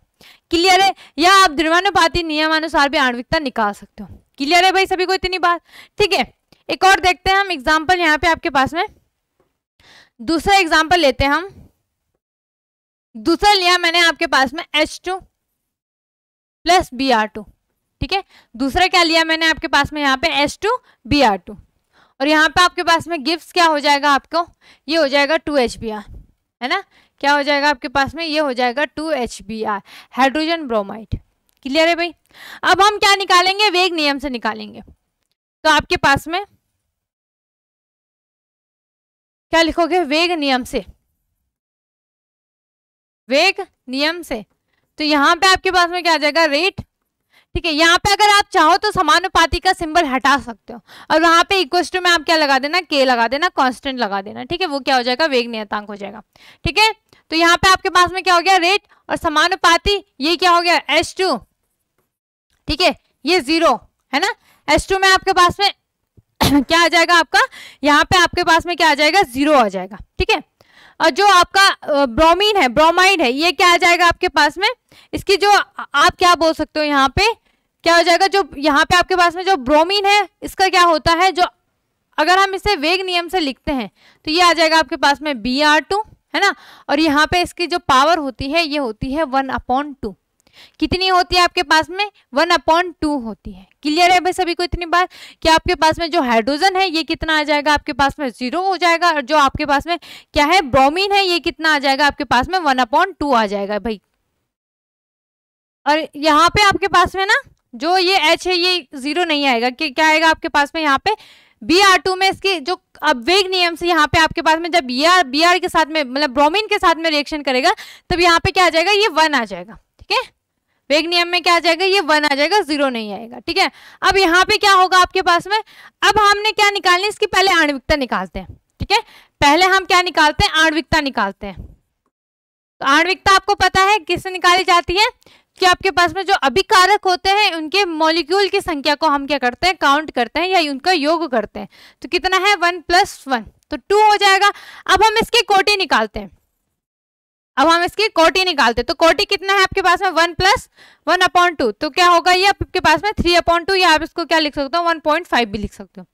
क्लियर है या आप द्रव्यानुपाती नियमानुसार भी आणविकता निकाल सकते हो क्लियर है भाई सभी को इतनी बात ठीक है एक और देखते हैं हम एग्जाम्पल यहाँ पे आपके पास में दूसरा एग्जाम्पल लेते हैं हम दूसरा लिया मैंने आपके पास में H two plus B R two ठीक है दूसरा क्या लिया मैंने आपके पास में यहाँ पे H two B R two और यहाँ पे आपके पास में गिफ्ट क्या हो जाएगा आपको ये हो जाएगा टू एच बी आर है ना क्या हो जाएगा आपके पास में ये हो जाएगा two H B R hydrogen bromide clear है भाई अब हम क्या निकालेंगे वेग नियम से निकालेंगे तो आपके पास में क्या लिखोगे वेग नियम से वेग नियम से तो यहाँ पे आपके पास में क्या आ जाएगा रेट ठीक है यहाँ पे अगर आप चाहो तो समानुपाती का सिंबल हटा सकते हो और वहां पे इक्वेस्ट में आप क्या लगा देना के लगा देना कांस्टेंट लगा देना ठीक है वो क्या हो जाएगा वेग नियतांक हो जाएगा ठीक है तो यहाँ पे आपके पास में क्या हो गया रेट और समानुपाती ये क्या हो गया एस टू ठीक है ये जीरो है ना एस में आपके पास में [coughs] क्या आ जाएगा आपका यहाँ पे आपके पास में क्या आ जाएगा जीरो आ जाएगा ठीक है और जो आपका ब्रोमीन है ब्रोमाइड है ये क्या आ जाएगा आपके पास में इसकी जो आप क्या बोल सकते हो यहाँ पे क्या हो जाएगा जो यहाँ पे आपके पास में जो ब्रोमीन है इसका क्या होता है जो अगर हम इसे वेग नियम से लिखते हैं तो ये आ जाएगा आपके पास में बी आर टू है ना और यहाँ पे इसकी जो पावर होती है ये होती है वन अपॉन टू कितनी होती है आपके पास में वन अपॉन टू होती है क्लियर है भाई सभी को इतनी बात कि आपके पास में जो हाइड्रोजन है ये कितना आ जाएगा आपके पास में जीरो हो जाएगा और जो आपके पास में क्या है ब्रोमीन है ये कितना आ जाएगा आपके पास में वन अपॉन टू आ जाएगा भाई और यहाँ पे आपके पास में ना जो ये एच है ये जीरो नहीं आएगा कि क्या आएगा आपके पास में यहाँ पे बी आर टू में इसके जो अवेग नियम से यहाँ पे आपके पास में जब बी आर बी आर के साथ में मतलब ब्रोमीन के साथ में रिएक्शन करेगा तब यहाँ पे क्या आ जाएगा ये वन आ जाएगा ठीक है वेग नियम में क्या आ जाएगा ये वन आ जाएगा जीरो नहीं आएगा ठीक है अब यहाँ पे क्या होगा आपके पास में अब हमने क्या निकालनी इसकी पहले आणविकता निकालते हैं ठीक है पहले हम क्या निकालते हैं आणविकता निकालते हैं तो आणविकता आपको पता है किससे निकाली जाती है कि आपके पास में जो अभिकारक होते हैं उनके मॉलिक्यूल की संख्या को हम क्या करते हैं काउंट करते हैं या उनका योग करते हैं तो कितना है वन प्लस वन तो टू हो जाएगा अब हम इसकी कोटी निकालते हैं अब हम इसकी कोटी निकालते तो कोटी कितना है आपके पास में one plus one upon two तो क्या होगा ये आपके पास में थ्री अपॉइंट टू या आप इसको क्या लिख सकते हो वन पॉइंट फाइव भी लिख सकते हो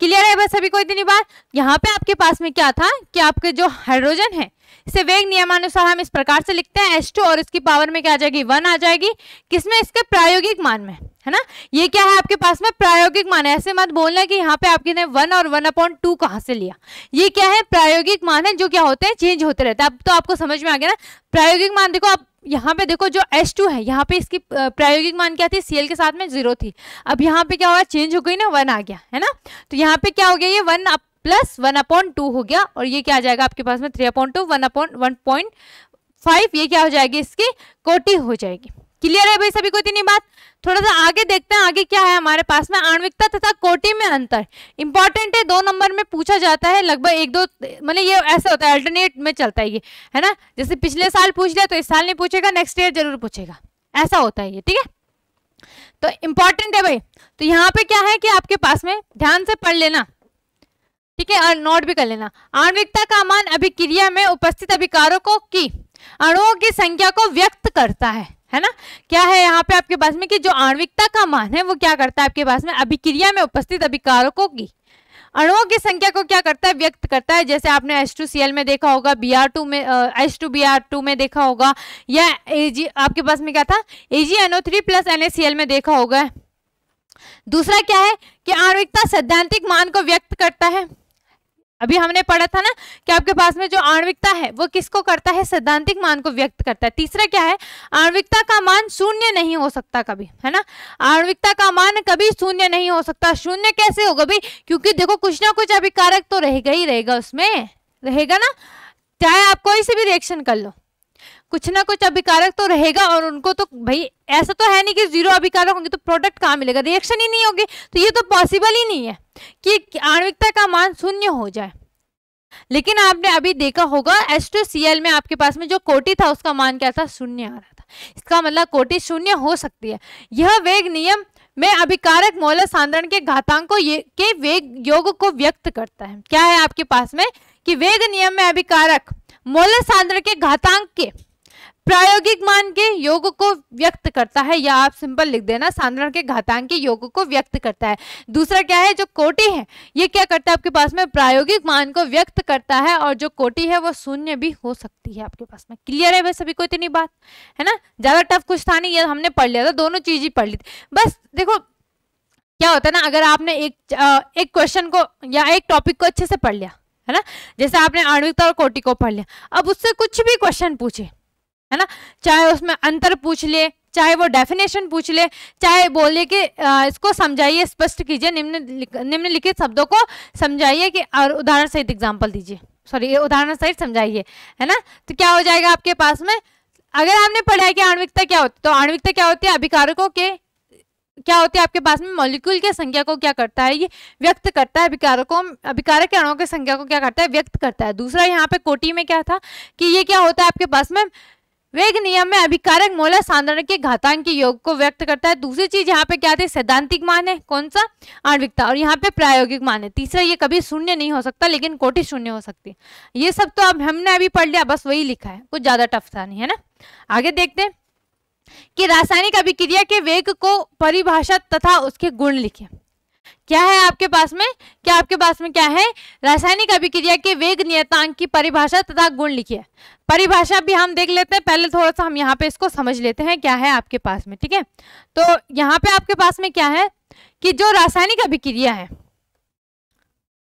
क्लियर है बस अभी कोई दिन बात यहाँ पे आपके पास में क्या था कि आपके जो हाइड्रोजन है इसे वेग नियमानुसार हम इस प्रकार से लिखते हैं एस और इसकी पावर में क्या आ जाएगी वन आ जाएगी किसमें इसके प्रायोगिक मान में है ना ये क्या है आपके पास में प्रायोगिक मान है ऐसे मत बोलना कि यहाँ पे आपके ने वन और वन अपॉइंट टू कहाँ से लिया ये क्या है प्रायोगिक मान है जो क्या होते हैं चेंज होते रहते हैं अब तो आपको समझ में आ गया ना प्रायोगिक मान देखो आप यहाँ पे देखो जो टू है यहाँ पे इसकी प्रायोगिक मान क्या थी Cl के साथ में जीरो थी अब यहाँ पे क्या हुआ चेंज हो गई ना वन आ गया है ना तो यहाँ पे क्या हो गया ये one plus one upon two हो गया और ये क्या आ जाएगा आपके पास में three upon two one upon one point five ये क्या हो जाएगी इसकी कोटी हो जाएगी क्लियर है भाई सभी को इतनी बात थोड़ा सा आगे देखते हैं आगे क्या है हमारे पास में आणविकता तथा कोटि में अंतर इंपॉर्टेंट है दो नंबर में पूछा जाता है लगभग एक दो मतलब ये ऐसे होता है अल्टरनेट में चलता है ये है ना जैसे पिछले साल पूछ लिया तो इस साल नहीं पूछेगा नेक्स्ट ईयर जरूर पूछेगा ऐसा होता है ये ठीक है तो इंपॉर्टेंट है भाई तो यहाँ पे क्या है कि आपके पास में ध्यान से पढ़ लेना ठीक है और नोट भी कर लेना आणविकता का मान अभिक्रिया में उपस्थित अभिकारों को की अणुओं की संख्या को व्यक्त करता है है ना क्या है यहाँ पे आपके पास में कि जो आणविकता का मान है वो क्या करता है आपके पास में अभिक्रिया में उपस्थित अभिकारकों की अणुओं की संख्या को क्या करता है व्यक्त करता है जैसे आपने H2Cl में देखा होगा Br2 में टू टू में देखा होगा या Ag आपके पास में क्या था AgNO3 प्लस NaCl में देखा होगा दूसरा क्या है कि आणविकता सैद्धांतिक मान को व्यक्त करता है अभी हमने पढ़ा था ना कि आपके पास में जो आणविकता है वो किसको करता है सैद्धांतिक मान को व्यक्त करता है तीसरा क्या है आणविकता का मान शून्य नहीं हो सकता कभी है ना आणविकता का मान कभी शून्य नहीं हो सकता शून्य कैसे होगा भाई क्योंकि देखो कुछ ना कुछ अभिकारक तो रहेगा ही रहेगा उसमें रहेगा ना चाहे आप कोई से भी रिएक्शन कर लो कुछ ना कुछ अभिकारक तो रहेगा और उनको तो भाई ऐसा तो है नहीं कि जीरो अभिकारक होंगे तो प्रोडक्ट कहाँ मिलेगा रिएक्शन ही नहीं होगी तो ये तो पॉसिबल ही नहीं है कि आणविकता का मान शून्य हो जाए लेकिन आपने अभी देखा होगा एस्ट्रोसीएल में आपके पास में जो कोटि था उसका मान क्या था शून्य आ रहा था इसका मतलब कोटि शून्य हो सकती है यह वेग नियम में अभिकारक मौल सांद्रण के घातांकों के वेग योग को व्यक्त करता है क्या है आपके पास में कि वेग नियम में अभिकारक मौल सांद्र के घातांक के प्रायोगिक मान के योग को व्यक्त करता है या आप सिंपल लिख देना साधारण के घातांक के योग को व्यक्त करता है दूसरा क्या है जो कोटि है ये क्या करता है आपके पास में प्रायोगिक मान को व्यक्त करता है और जो कोटि है वो शून्य भी हो सकती है आपके पास में क्लियर है वैसे सभी को इतनी बात है ना ज्यादा टफ कुछ था नहीं ये हमने पढ़ लिया था दोनों चीज ही पढ़ ली थी बस देखो क्या होता है ना अगर आपने एक एक क्वेश्चन को या एक टॉपिक को अच्छे से पढ़ लिया है ना जैसे आपने आणविकता और कोटि को पढ़ लिया अब उससे कुछ भी क्वेश्चन पूछे है ना चाहे उसमें अंतर पूछ ले चाहे वो डेफिनेशन पूछ ले चाहे बोले कि इसको समझाइए स्पष्ट कीजिए निम्न निम्नलिखित शब्दों को समझाइए कि और उदाहरण सहित एग्जाम्पल दीजिए सॉरी उदाहरण सहित समझाइए है ना तो क्या हो जाएगा आपके पास में अगर आपने पढ़ा है कि आणविकता क्या होती है तो आणविकता क्या होती है अभिकारकों के क्या होती है आपके पास में मॉलिक्यूल की संख्या को क्या करता है ये व्यक्त करता है अभिकारकों अभिकारक अणुओं की संख्या को क्या करता है व्यक्त करता है दूसरा यहाँ पे कोटी में क्या था कि ये क्या होता है आपके पास में वेग नियम में अभिकारक मोलर सांद्रण के घातांक के योग को व्यक्त करता है दूसरी चीज यहाँ पे क्या थे सैद्धांतिक मान है कौन सा आणविकता और यहाँ पे प्रायोगिक मान है तीसरा ये कभी शून्य नहीं हो सकता लेकिन कोटि शून्य हो सकती ये सब तो अब हमने अभी पढ़ लिया बस वही लिखा है कुछ ज्यादा टफ था नहीं है ना आगे देखते हैं कि रासायनिक अभिक्रिया के वेग को परिभाषा तथा उसके गुण लिखे क्या है आपके पास में क्या आपके पास में क्या है रासायनिक अभिक्रिया के वेग नियतांक की परिभाषा तथा गुण लिखिए परिभाषा भी हम देख लेते हैं पहले थोड़ा सा हम यहाँ पे इसको समझ लेते हैं क्या है आपके पास में ठीक है तो यहाँ पे आपके पास में क्या है कि जो रासायनिक अभिक्रिया है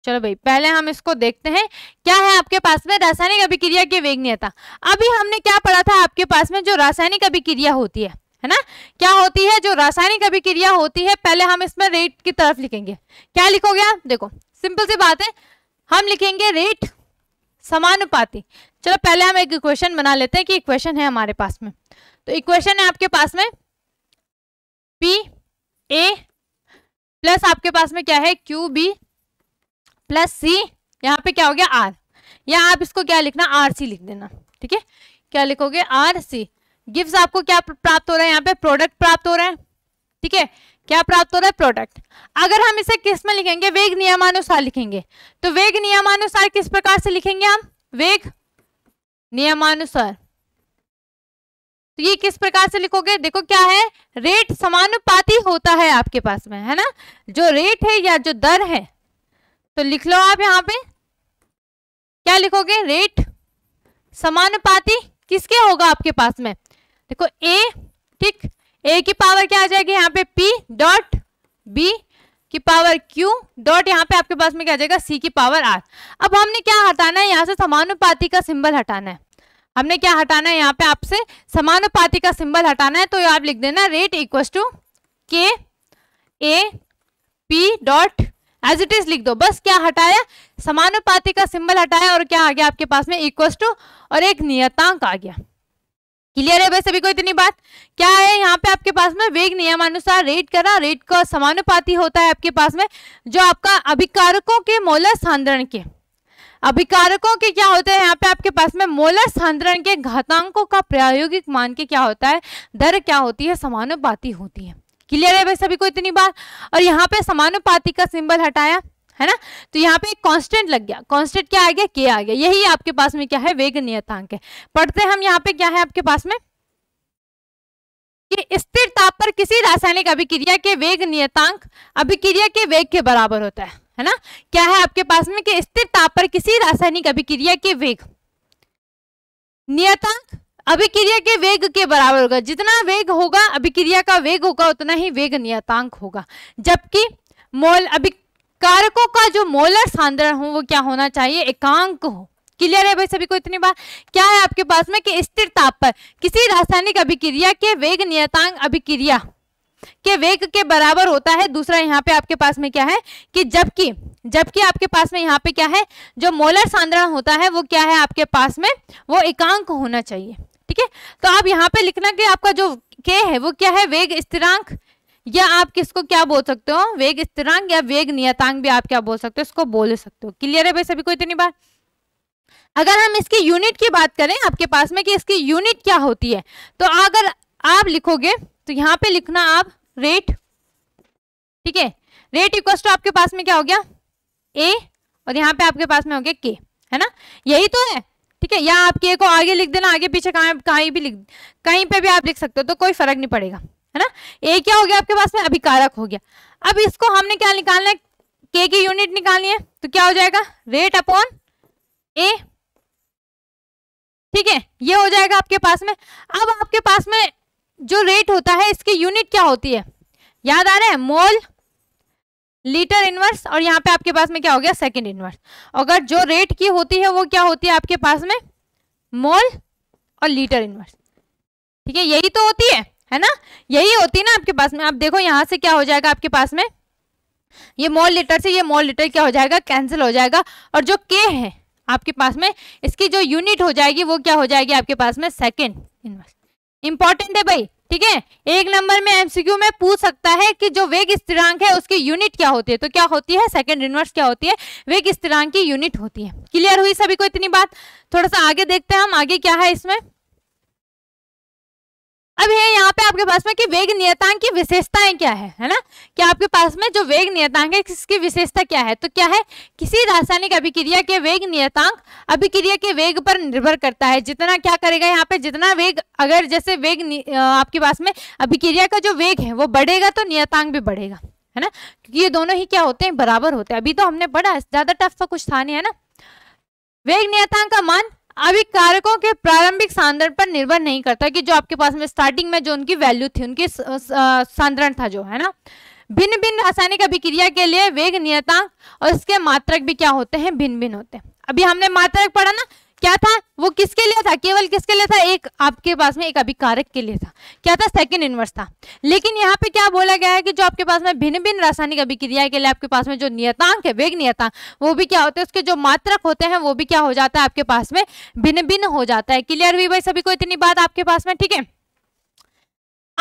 चलो भाई पहले हम इसको देखते हैं क्या है आपके पास में रासायनिक अभिक्रिया के वेग नियता अभी हमने क्या पढ़ा था आपके पास में जो रासायनिक अभिक्रिया होती है है ना क्या होती है जो रासायनिक अभिक्रिया होती है पहले हम इसमें रेट की तरफ लिखेंगे क्या लिखोगे आप देखो सिंपल सी बात है हम लिखेंगे रेट समानुपाती चलो पहले हम एक इक्वेशन बना लेते हैं कि इक्वेशन है हमारे पास में तो इक्वेशन है आपके पास में पी ए प्लस आपके पास में क्या है क्यू बी प्लस सी यहाँ पे क्या हो गया आर या आप इसको क्या लिखना आर सी लिख देना ठीक है क्या लिखोगे आर सी गिफ्ट आपको क्या प्राप्त हो रहा है यहाँ पे प्रोडक्ट प्राप्त हो रहा है ठीक है क्या प्राप्त हो रहा है प्रोडक्ट अगर हम इसे किस में लिखेंगे वेग नियमानुसार लिखेंगे तो वेग नियमानुसार किस प्रकार से लिखेंगे हम वेग नियमानुसार तो ये किस प्रकार से लिखोगे देखो क्या है रेट समानुपाती होता है आपके पास में है ना जो रेट है या जो दर है तो लिख लो आप यहाँ पे क्या लिखोगे रेट समानुपाती किसके होगा आपके पास में देखो ए ठीक ए की पावर क्या आ जाएगी यहाँ पे पी डॉट बी की पावर क्यू डॉट यहाँ पे आपके पास में क्या आ जाएगा सी की पावर आर अब हमने क्या हटाना है यहाँ से समानुपाति का सिंबल हटाना है हमने क्या हटाना है यहाँ पे आपसे समानुपाति का सिंबल हटाना है तो आप लिख देना rate equals to K A P dot as it is लिख दो बस क्या हटाया समानुपाति का सिंबल हटाया और क्या आ गया आपके पास में इक्वस टू और एक नियतांक आ गया क्लियर है भाई सभी को इतनी बात क्या है यहाँ पे आपके पास में वेग नियमानुसार रेट करा रेट का समानुपाती होता है आपके पास में जो आपका अभिकारकों के मोलर सांद्रण के अभिकारकों के क्या होते हैं यहाँ पे आपके पास में मोलर सांद्रण के घातांकों का प्रायोगिक मान के क्या होता है दर क्या होती है समानुपाती होती है क्लियर है भाई सभी को इतनी बात और यहाँ पे समानुपाती का सिंबल हटाया है ना तो यहाँ पे एक कांस्टेंट लग गया कांस्टेंट क्या आ गया के आ गया यही आपके पास में क्या है वेग नियतांक है पढ़ते हम यहाँ पे क्या है आपके पास में कि स्थिर ताप पर किसी रासायनिक अभिक्रिया के वेग नियतांक अभिक्रिया के वेग के बराबर होता है है ना क्या है आपके पास में कि स्थिर ताप पर किसी रासायनिक अभिक्रिया के वेग नियतांक अभिक्रिया के वेग के बराबर होगा जितना वेग होगा अभिक्रिया का वेग होगा उतना ही वेग नियतांक होगा जबकि मोल अभिक कारकों का जो मोलर सांद्रण हो वो क्या होना चाहिए एकांक हो क्लियर है भाई सभी को इतनी बात क्या है आपके पास में कि स्थिर ताप पर किसी रासायनिक अभिक्रिया के वेग नियतांक अभिक्रिया के वेग के बराबर होता है दूसरा यहाँ पे आपके पास में क्या है कि जबकि जबकि आपके पास में यहाँ पे क्या है जो मोलर सांद्रण होता है वो क्या है आपके पास में वो एकांक होना चाहिए ठीक है तो आप यहाँ पे लिखना कि आपका जो के है वो क्या है वेग स्थिरांक या आप किसको क्या बोल सकते हो वेग स्थिरांक या वेग नियतांक भी आप क्या बोल सकते हो इसको बोल सकते हो क्लियर है भाई सभी को इतनी बार अगर हम इसकी यूनिट की बात करें आपके पास में कि इसकी यूनिट क्या होती है तो अगर आप लिखोगे तो यहाँ पे लिखना आप रेट ठीक है रेट इक्वस्ट टू आपके पास में क्या हो गया ए और यहाँ पे आपके पास में हो गया के है ना यही तो है ठीक है या आपके को आगे लिख देना आगे पीछे कहा कहीं भी लिख कहीं पे भी आप लिख सकते हो तो कोई फर्क नहीं पड़ेगा है ना ए क्या हो गया आपके पास में अभिकारक हो गया अब इसको हमने क्या निकालना है के की यूनिट निकालनी है तो क्या हो जाएगा रेट अपॉन ए ठीक है ये हो जाएगा आपके पास में अब आपके पास में जो रेट होता है इसकी यूनिट क्या होती है याद आ रहा है मोल लीटर इनवर्स और यहाँ पे आपके पास में क्या हो गया सेकंड इनवर्स अगर जो रेट की होती है वो क्या होती है आपके पास में मोल और लीटर इनवर्स ठीक है यही तो होती है है ना यही होती है ना आपके पास में आप देखो यहाँ से क्या हो जाएगा आपके पास में ये मोल लीटर से ये मोल लीटर क्या हो जाएगा कैंसिल हो जाएगा और जो के है आपके पास में इसकी जो यूनिट हो जाएगी वो क्या हो जाएगी आपके पास में सेकेंड इंपॉर्टेंट है भाई ठीक है एक नंबर में एमसीक्यू में पूछ सकता है कि जो वेग स्थिरांक है उसकी यूनिट क्या होती है तो क्या होती है सेकेंड इनवर्स क्या होती है वेग स्थिरांक की यूनिट होती है क्लियर हुई सभी को इतनी बात थोड़ा सा आगे देखते हैं हम आगे क्या है इसमें अब है यहाँ पे आपके पास में कि वेग नियतांक की विशेषताएं क्या है है ना कि आपके पास में जो वेग नियतांक है किसकी विशेषता क्या है तो क्या है किसी रासायनिक अभिक्रिया के वेग नियतांक अभिक्रिया के वेग पर निर्भर करता है जितना क्या करेगा यहाँ पे जितना वेग अगर जैसे वेग आपके पास में अभिक्रिया का जो वेग है वो बढ़ेगा तो नियतांक भी बढ़ेगा है ना क्योंकि ये दोनों ही क्या होते हैं बराबर होते हैं अभी तो हमने पढ़ा ज्यादा टफ का तो कुछ था नहीं है ना वेग नियतांक का मान अभी कारकों के प्रारंभिक सांद्रण पर निर्भर नहीं करता कि जो आपके पास में स्टार्टिंग में जो उनकी वैल्यू थी उनकी सांद्रण था जो है ना भिन्न भिन्न रासायनिक अभिक्रिया के लिए वेग नियतांक और इसके मात्रक भी क्या होते हैं भिन्न भिन्न होते हैं अभी हमने मात्रक पढ़ा ना क्या था वो किसके लिए था केवल किसके लिए था एक आपके पास में एक अभिकारक के लिए था क्या था सेकंड इनवर्स था लेकिन यहाँ पे क्या बोला गया है कि जो आपके पास में भिन्न भिन्न रासायनिक अभिक्रिया के लिए आपके पास में जो नियतांक है वेग नियतांक वो भी क्या होते हैं उसके जो मात्रक होते हैं वो भी क्या हो जाता है आपके पास में भिन्न भिन्न हो जाता है क्लियर हुई भाई सभी को इतनी बात आपके पास में ठीक है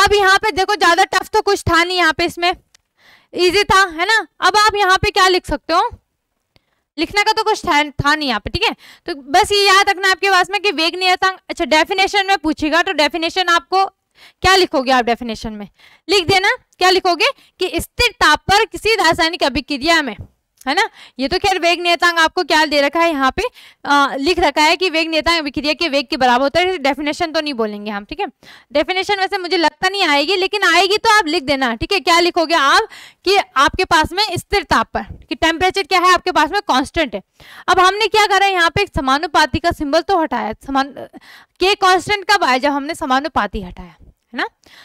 अब यहाँ पे देखो ज्यादा टफ तो कुछ था नहीं यहाँ पे इसमें इजी था है ना अब आप यहाँ पे क्या लिख सकते हो लिखने का तो कुछ था, था नहीं यहाँ पे ठीक है तो बस ये याद रखना आपके पास में कि वेग नियतांक अच्छा डेफिनेशन में पूछेगा तो डेफिनेशन आपको क्या लिखोगे आप डेफिनेशन में लिख देना क्या लिखोगे कि स्थिर ताप पर किसी रासायनिक अभिक्रिया में है ना ये तो खैर वेग नियतांक आपको क्या दे रखा है यहाँ पे आ, लिख रखा है कि वेग नियतांक विक्रिया के वेग के बराबर होता है डेफिनेशन तो नहीं बोलेंगे हम ठीक है डेफिनेशन वैसे मुझे लगता नहीं आएगी लेकिन आएगी तो आप लिख देना ठीक है क्या लिखोगे आप कि आपके पास में स्थिर ताप पर कि टेम्परेचर क्या है आपके पास में कॉन्स्टेंट है अब हमने क्या करा यहाँ पे समानुपाति का सिंबल तो हटाया समान के कॉन्स्टेंट कब आया जब हमने समानुपाती हटाया है ना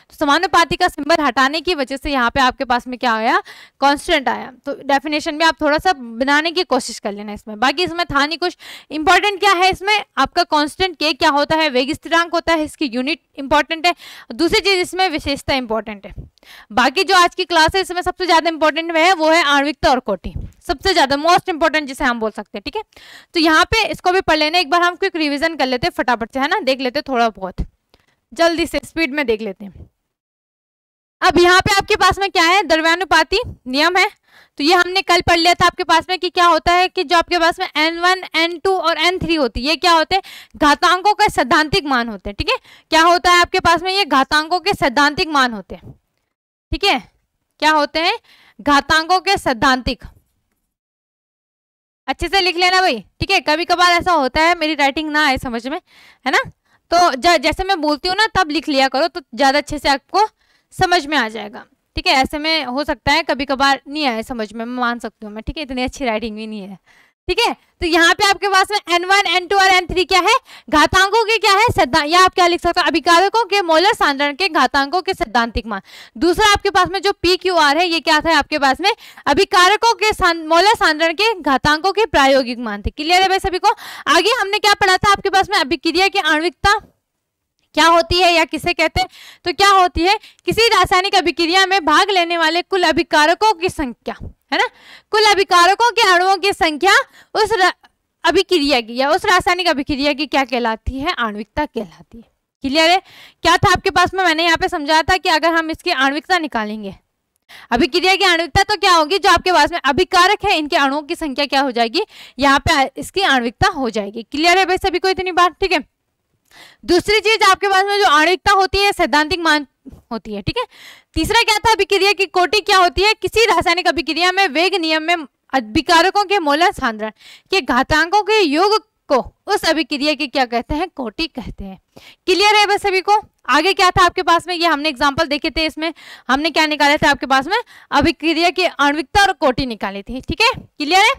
तो समानुपाती का सिंबल हटाने की वजह से यहाँ पे आपके पास में क्या आया कांस्टेंट आया तो डेफिनेशन में आप थोड़ा सा बनाने की कोशिश कर लेना इसमें बाकी इसमें था नहीं कुछ इंपॉर्टेंट क्या है इसमें आपका कांस्टेंट के क्या होता है वेग स्थिरांक होता है इसकी यूनिट इंपॉर्टेंट है दूसरी चीज इसमें विशेषता इंपॉर्टेंट है बाकी जो आज की क्लास है इसमें सबसे ज्यादा इंपॉर्टेंट है वो है आणविकता और कोटि सबसे ज्यादा मोस्ट इंपॉर्टेंट जिसे हम बोल सकते हैं ठीक है तो यहाँ पे इसको भी पढ़ लेना एक बार हम क्विक रिविजन कर लेते हैं फटाफट से है ना देख लेते थोड़ा बहुत जल्दी से स्पीड में देख लेते हैं अब यहाँ पे आपके पास में क्या है द्रव्यानुपाती नियम है तो ये हमने कल पढ़ लिया था आपके पास में कि क्या होता है कि जो आपके पास में एन टू और थ्री होती है ये क्या होते हैं घातांकों का सैद्धांतिक मान होते हैं ठीक है ठीके? क्या होता है आपके पास में ये घातांकों के सैद्धांतिक मान होते हैं ठीक है क्या होते हैं घातांकों के सैद्धांतिक अच्छे से लिख लेना भाई ठीक है कभी कभार ऐसा होता है मेरी राइटिंग ना आए समझ में है ना तो जैसे मैं बोलती हूँ ना तब लिख लिया करो तो ज़्यादा अच्छे से आपको समझ में आ जाएगा ठीक है ऐसे में हो सकता है कभी कभार नहीं आए समझ में मैं मान सकती हूँ मैं ठीक है इतनी अच्छी राइटिंग भी नहीं है ठीक है तो यहाँ पे आपके पास में एन वन एन टू और एन थ्री क्या है घातांकों के क्या है सिद्धांत या आप क्या लिख सकते हो अभिकारकों के मोलर सांद्रण के घातांकों के सिद्धांतिक मान दूसरा आपके पास में जो पी क्यू आर है ये क्या था आपके पास में अभिकारकों के मोलर सांद्रण के घातांकों के प्रायोगिक मान थे क्लियर है भाई सभी को आगे हमने क्या पढ़ा था आपके पास में अभिक्रिया की आणविकता क्या होती है या किसे कहते हैं तो क्या होती है किसी रासायनिक अभिक्रिया में भाग लेने वाले कुल अभिकारकों की संख्या है ना कुल अभिकारकों के अणुओं की संख्या उस अभिक्रिया की या उस रासायनिक अभिक्रिया की क्या कहलाती है आणविकता कहलाती है क्लियर है क्या था आपके पास में मैंने यहाँ पे समझाया था कि अगर हम इसकी आणविकता निकालेंगे अभिक्रिया की आणविकता तो क्या होगी जो आपके पास में अभिकारक है इनके अणुओं की संख्या क्या हो जाएगी यहाँ पे इसकी आणविकता हो जाएगी क्लियर है भाई सभी को इतनी बात ठीक है दूसरी चीज आपके पास में जो आणविकता होती है सैद्धांतिक मान होती है ठीक है तीसरा क्या था अभिक्रिया की कोटि क्या होती है किसी रासायनिक अभिक्रिया में वेग नियम में अभिकारकों के मोलर सांद्रण के घातांकों के योग को उस अभिक्रिया के क्या कहते हैं कोटि कहते हैं क्लियर है बस सभी को आगे क्या था आपके पास में ये हमने एग्जांपल देखे थे इसमें हमने क्या निकाले थे आपके पास में अभिक्रिया की आणविकता और कोटि निकाली थी ठीक है क्लियर है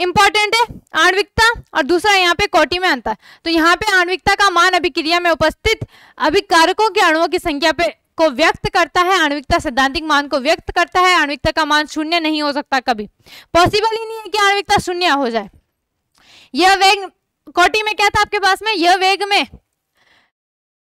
इंपॉर्टेंट है आणविकता और दूसरा यहाँ पे कोटि में अंतर तो यहाँ पे आणविकता का मान अभिक्रिया में उपस्थित अभिकारकों के अणुओं की संख्या पे को व्यक्त करता है आणविकता सैद्धांतिक मान को व्यक्त करता है आणविकता का मान शून्य नहीं हो सकता कभी पॉसिबल ही नहीं है कि आणविकता शून्य हो जाए यह वेग कोटि में क्या था आपके पास में यह वेग में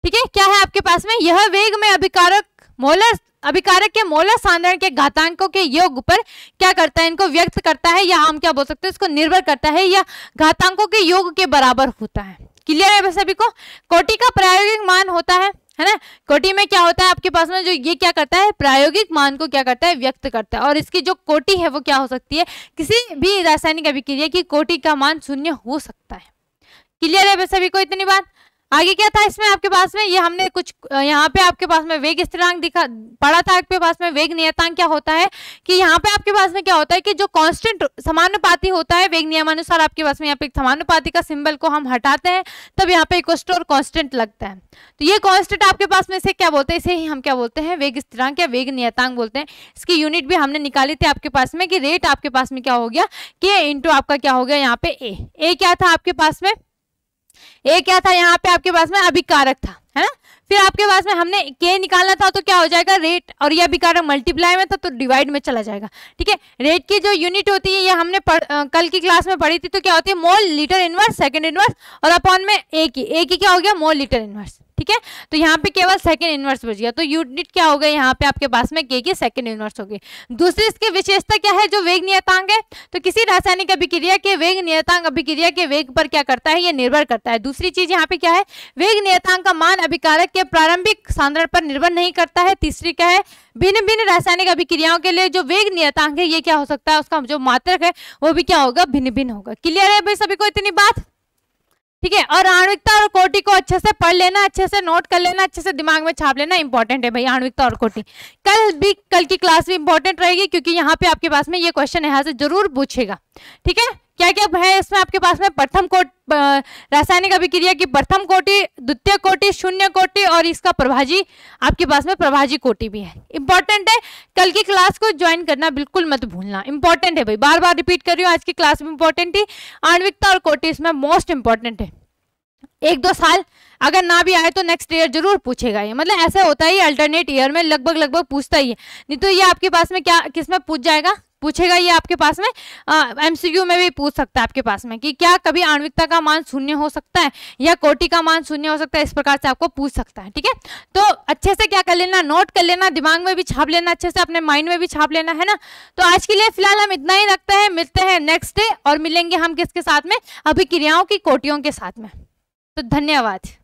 ठीक है क्या है आपके पास में यह वेग में अभिकारक मोलर अभिकारक के मौल साधारण के घातांकों के योग पर क्या करता है इनको व्यक्त करता है या हम क्या बोल सकते हैं इसको निर्भर करता है या घातांकों के योग के बराबर होता है क्लियर है सभी को कोटि का प्रायोगिक मान होता है है ना कोटि में क्या होता है आपके पास में जो ये क्या करता है प्रायोगिक मान को क्या करता है व्यक्त करता है और इसकी जो कोटि है वो क्या हो सकती है किसी भी रासायनिक अभिक्रिया की कोटि का मान शून्य हो सकता है क्लियर है सभी को इतनी बात आगे क्या था इसमें आपके पास में ये हमने कुछ यहाँ पे आपके पास में वेग स्थिरांक दिखा पढ़ा था आपके पास में वेग नियतांक क्या होता है कि यहाँ पे आपके पास में क्या होता है कि जो कांस्टेंट समानुपाती होता है वेग नियमानुसार आपके पास में यहाँ पे समानुपाती का सिंबल को हम हटाते हैं तब यहाँ पे इकोस्टोर और कॉन्स्टेंट लगता है तो ये कॉन्स्टेंट आपके पास में इसे क्या बोलते हैं इसे ही हम क्या बोलते हैं वेग स्थिरांक या वेग नियतांक बोलते हैं इसकी यूनिट भी हमने निकाली थी आपके पास में कि रेट आपके पास में क्या हो गया के इंटू आपका क्या हो गया यहाँ पे ए ए क्या था आपके पास में ए क्या था यहाँ पे आपके पास में अभिकारक था है ना फिर आपके पास में हमने के निकालना था तो क्या हो जाएगा रेट और ये अभिकारक मल्टीप्लाई में था तो डिवाइड में चला जाएगा ठीक है रेट की जो यूनिट होती है ये हमने आ, कल की क्लास में पढ़ी थी तो क्या होती है mole litre inverse second inverse और अपॉन में ए की ए की क्या हो गया मोल लीटर इनवर्स ठीक है तो यहाँ पे केवल सेकंड इनवर्स बच गया तो यूनिट क्या होगा यहाँ पे आपके पास में के की सेकंड इनवर्स होगी दूसरी इसकी विशेषता क्या है जो वेग नियतांक है तो किसी रासायनिक अभिक्रिया के वेग नियतांक अभिक्रिया के वेग पर क्या करता है ये निर्भर करता है दूसरी चीज यहाँ पे क्या है वेग नियतांक का मान अभिकारक के प्रारंभिक सांद्रण पर निर्भर नहीं करता है तीसरी क्या है भिन्न भिन्न रासायनिक अभिक्रियाओं के लिए जो वेग नियतांक है ये क्या हो सकता है उसका जो मात्रक है वो भी क्या होगा भिन्न भिन्न होगा क्लियर है भाई सभी को इतनी बात ठीक है और आणविकता और कोटि को अच्छे से पढ़ लेना अच्छे से नोट कर लेना अच्छे से दिमाग में छाप लेना इंपॉर्टेंट है भाई आणविकता और कोटि कल भी कल की क्लास भी इंपॉर्टेंट रहेगी क्योंकि यहाँ पे आपके पास में ये क्वेश्चन यहाँ से जरूर पूछेगा ठीक है क्या क्या है इसमें आपके पास में प्रथम कोट रासायनिक अभिक्रिया की प्रथम कोटि द्वितीय कोटि शून्य कोटि और इसका प्रभाजी आपके पास में प्रभाजी कोटि भी है इंपॉर्टेंट है कल की क्लास को ज्वाइन करना बिल्कुल मत भूलना इंपॉर्टेंट है भाई बार बार रिपीट कर रही हूँ आज की क्लास में इंपॉर्टेंट थी आणविकता और कोटि इसमें मोस्ट इंपॉर्टेंट है एक दो साल अगर ना भी आए तो नेक्स्ट ईयर जरूर पूछेगा ये मतलब ऐसा होता ही अल्टरनेट ईयर में लगभग लगभग पूछता ही है नहीं तो ये आपके पास में क्या किस में पूछ जाएगा पूछेगा ये आपके पास में एमसीक्यू में भी पूछ सकता है आपके पास में कि क्या कभी आणविकता का मान शून्य हो सकता है या कोटि का मान शून्य हो सकता है इस प्रकार से आपको पूछ सकता है ठीक है तो अच्छे से क्या कर लेना नोट कर लेना दिमाग में भी छाप लेना अच्छे से अपने माइंड में भी छाप लेना है ना तो आज के लिए फिलहाल हम इतना ही रखते हैं मिलते हैं नेक्स्ट डे और मिलेंगे हम किसके साथ में अभिक्रियाओं की कोटियों के साथ में तो धन्यवाद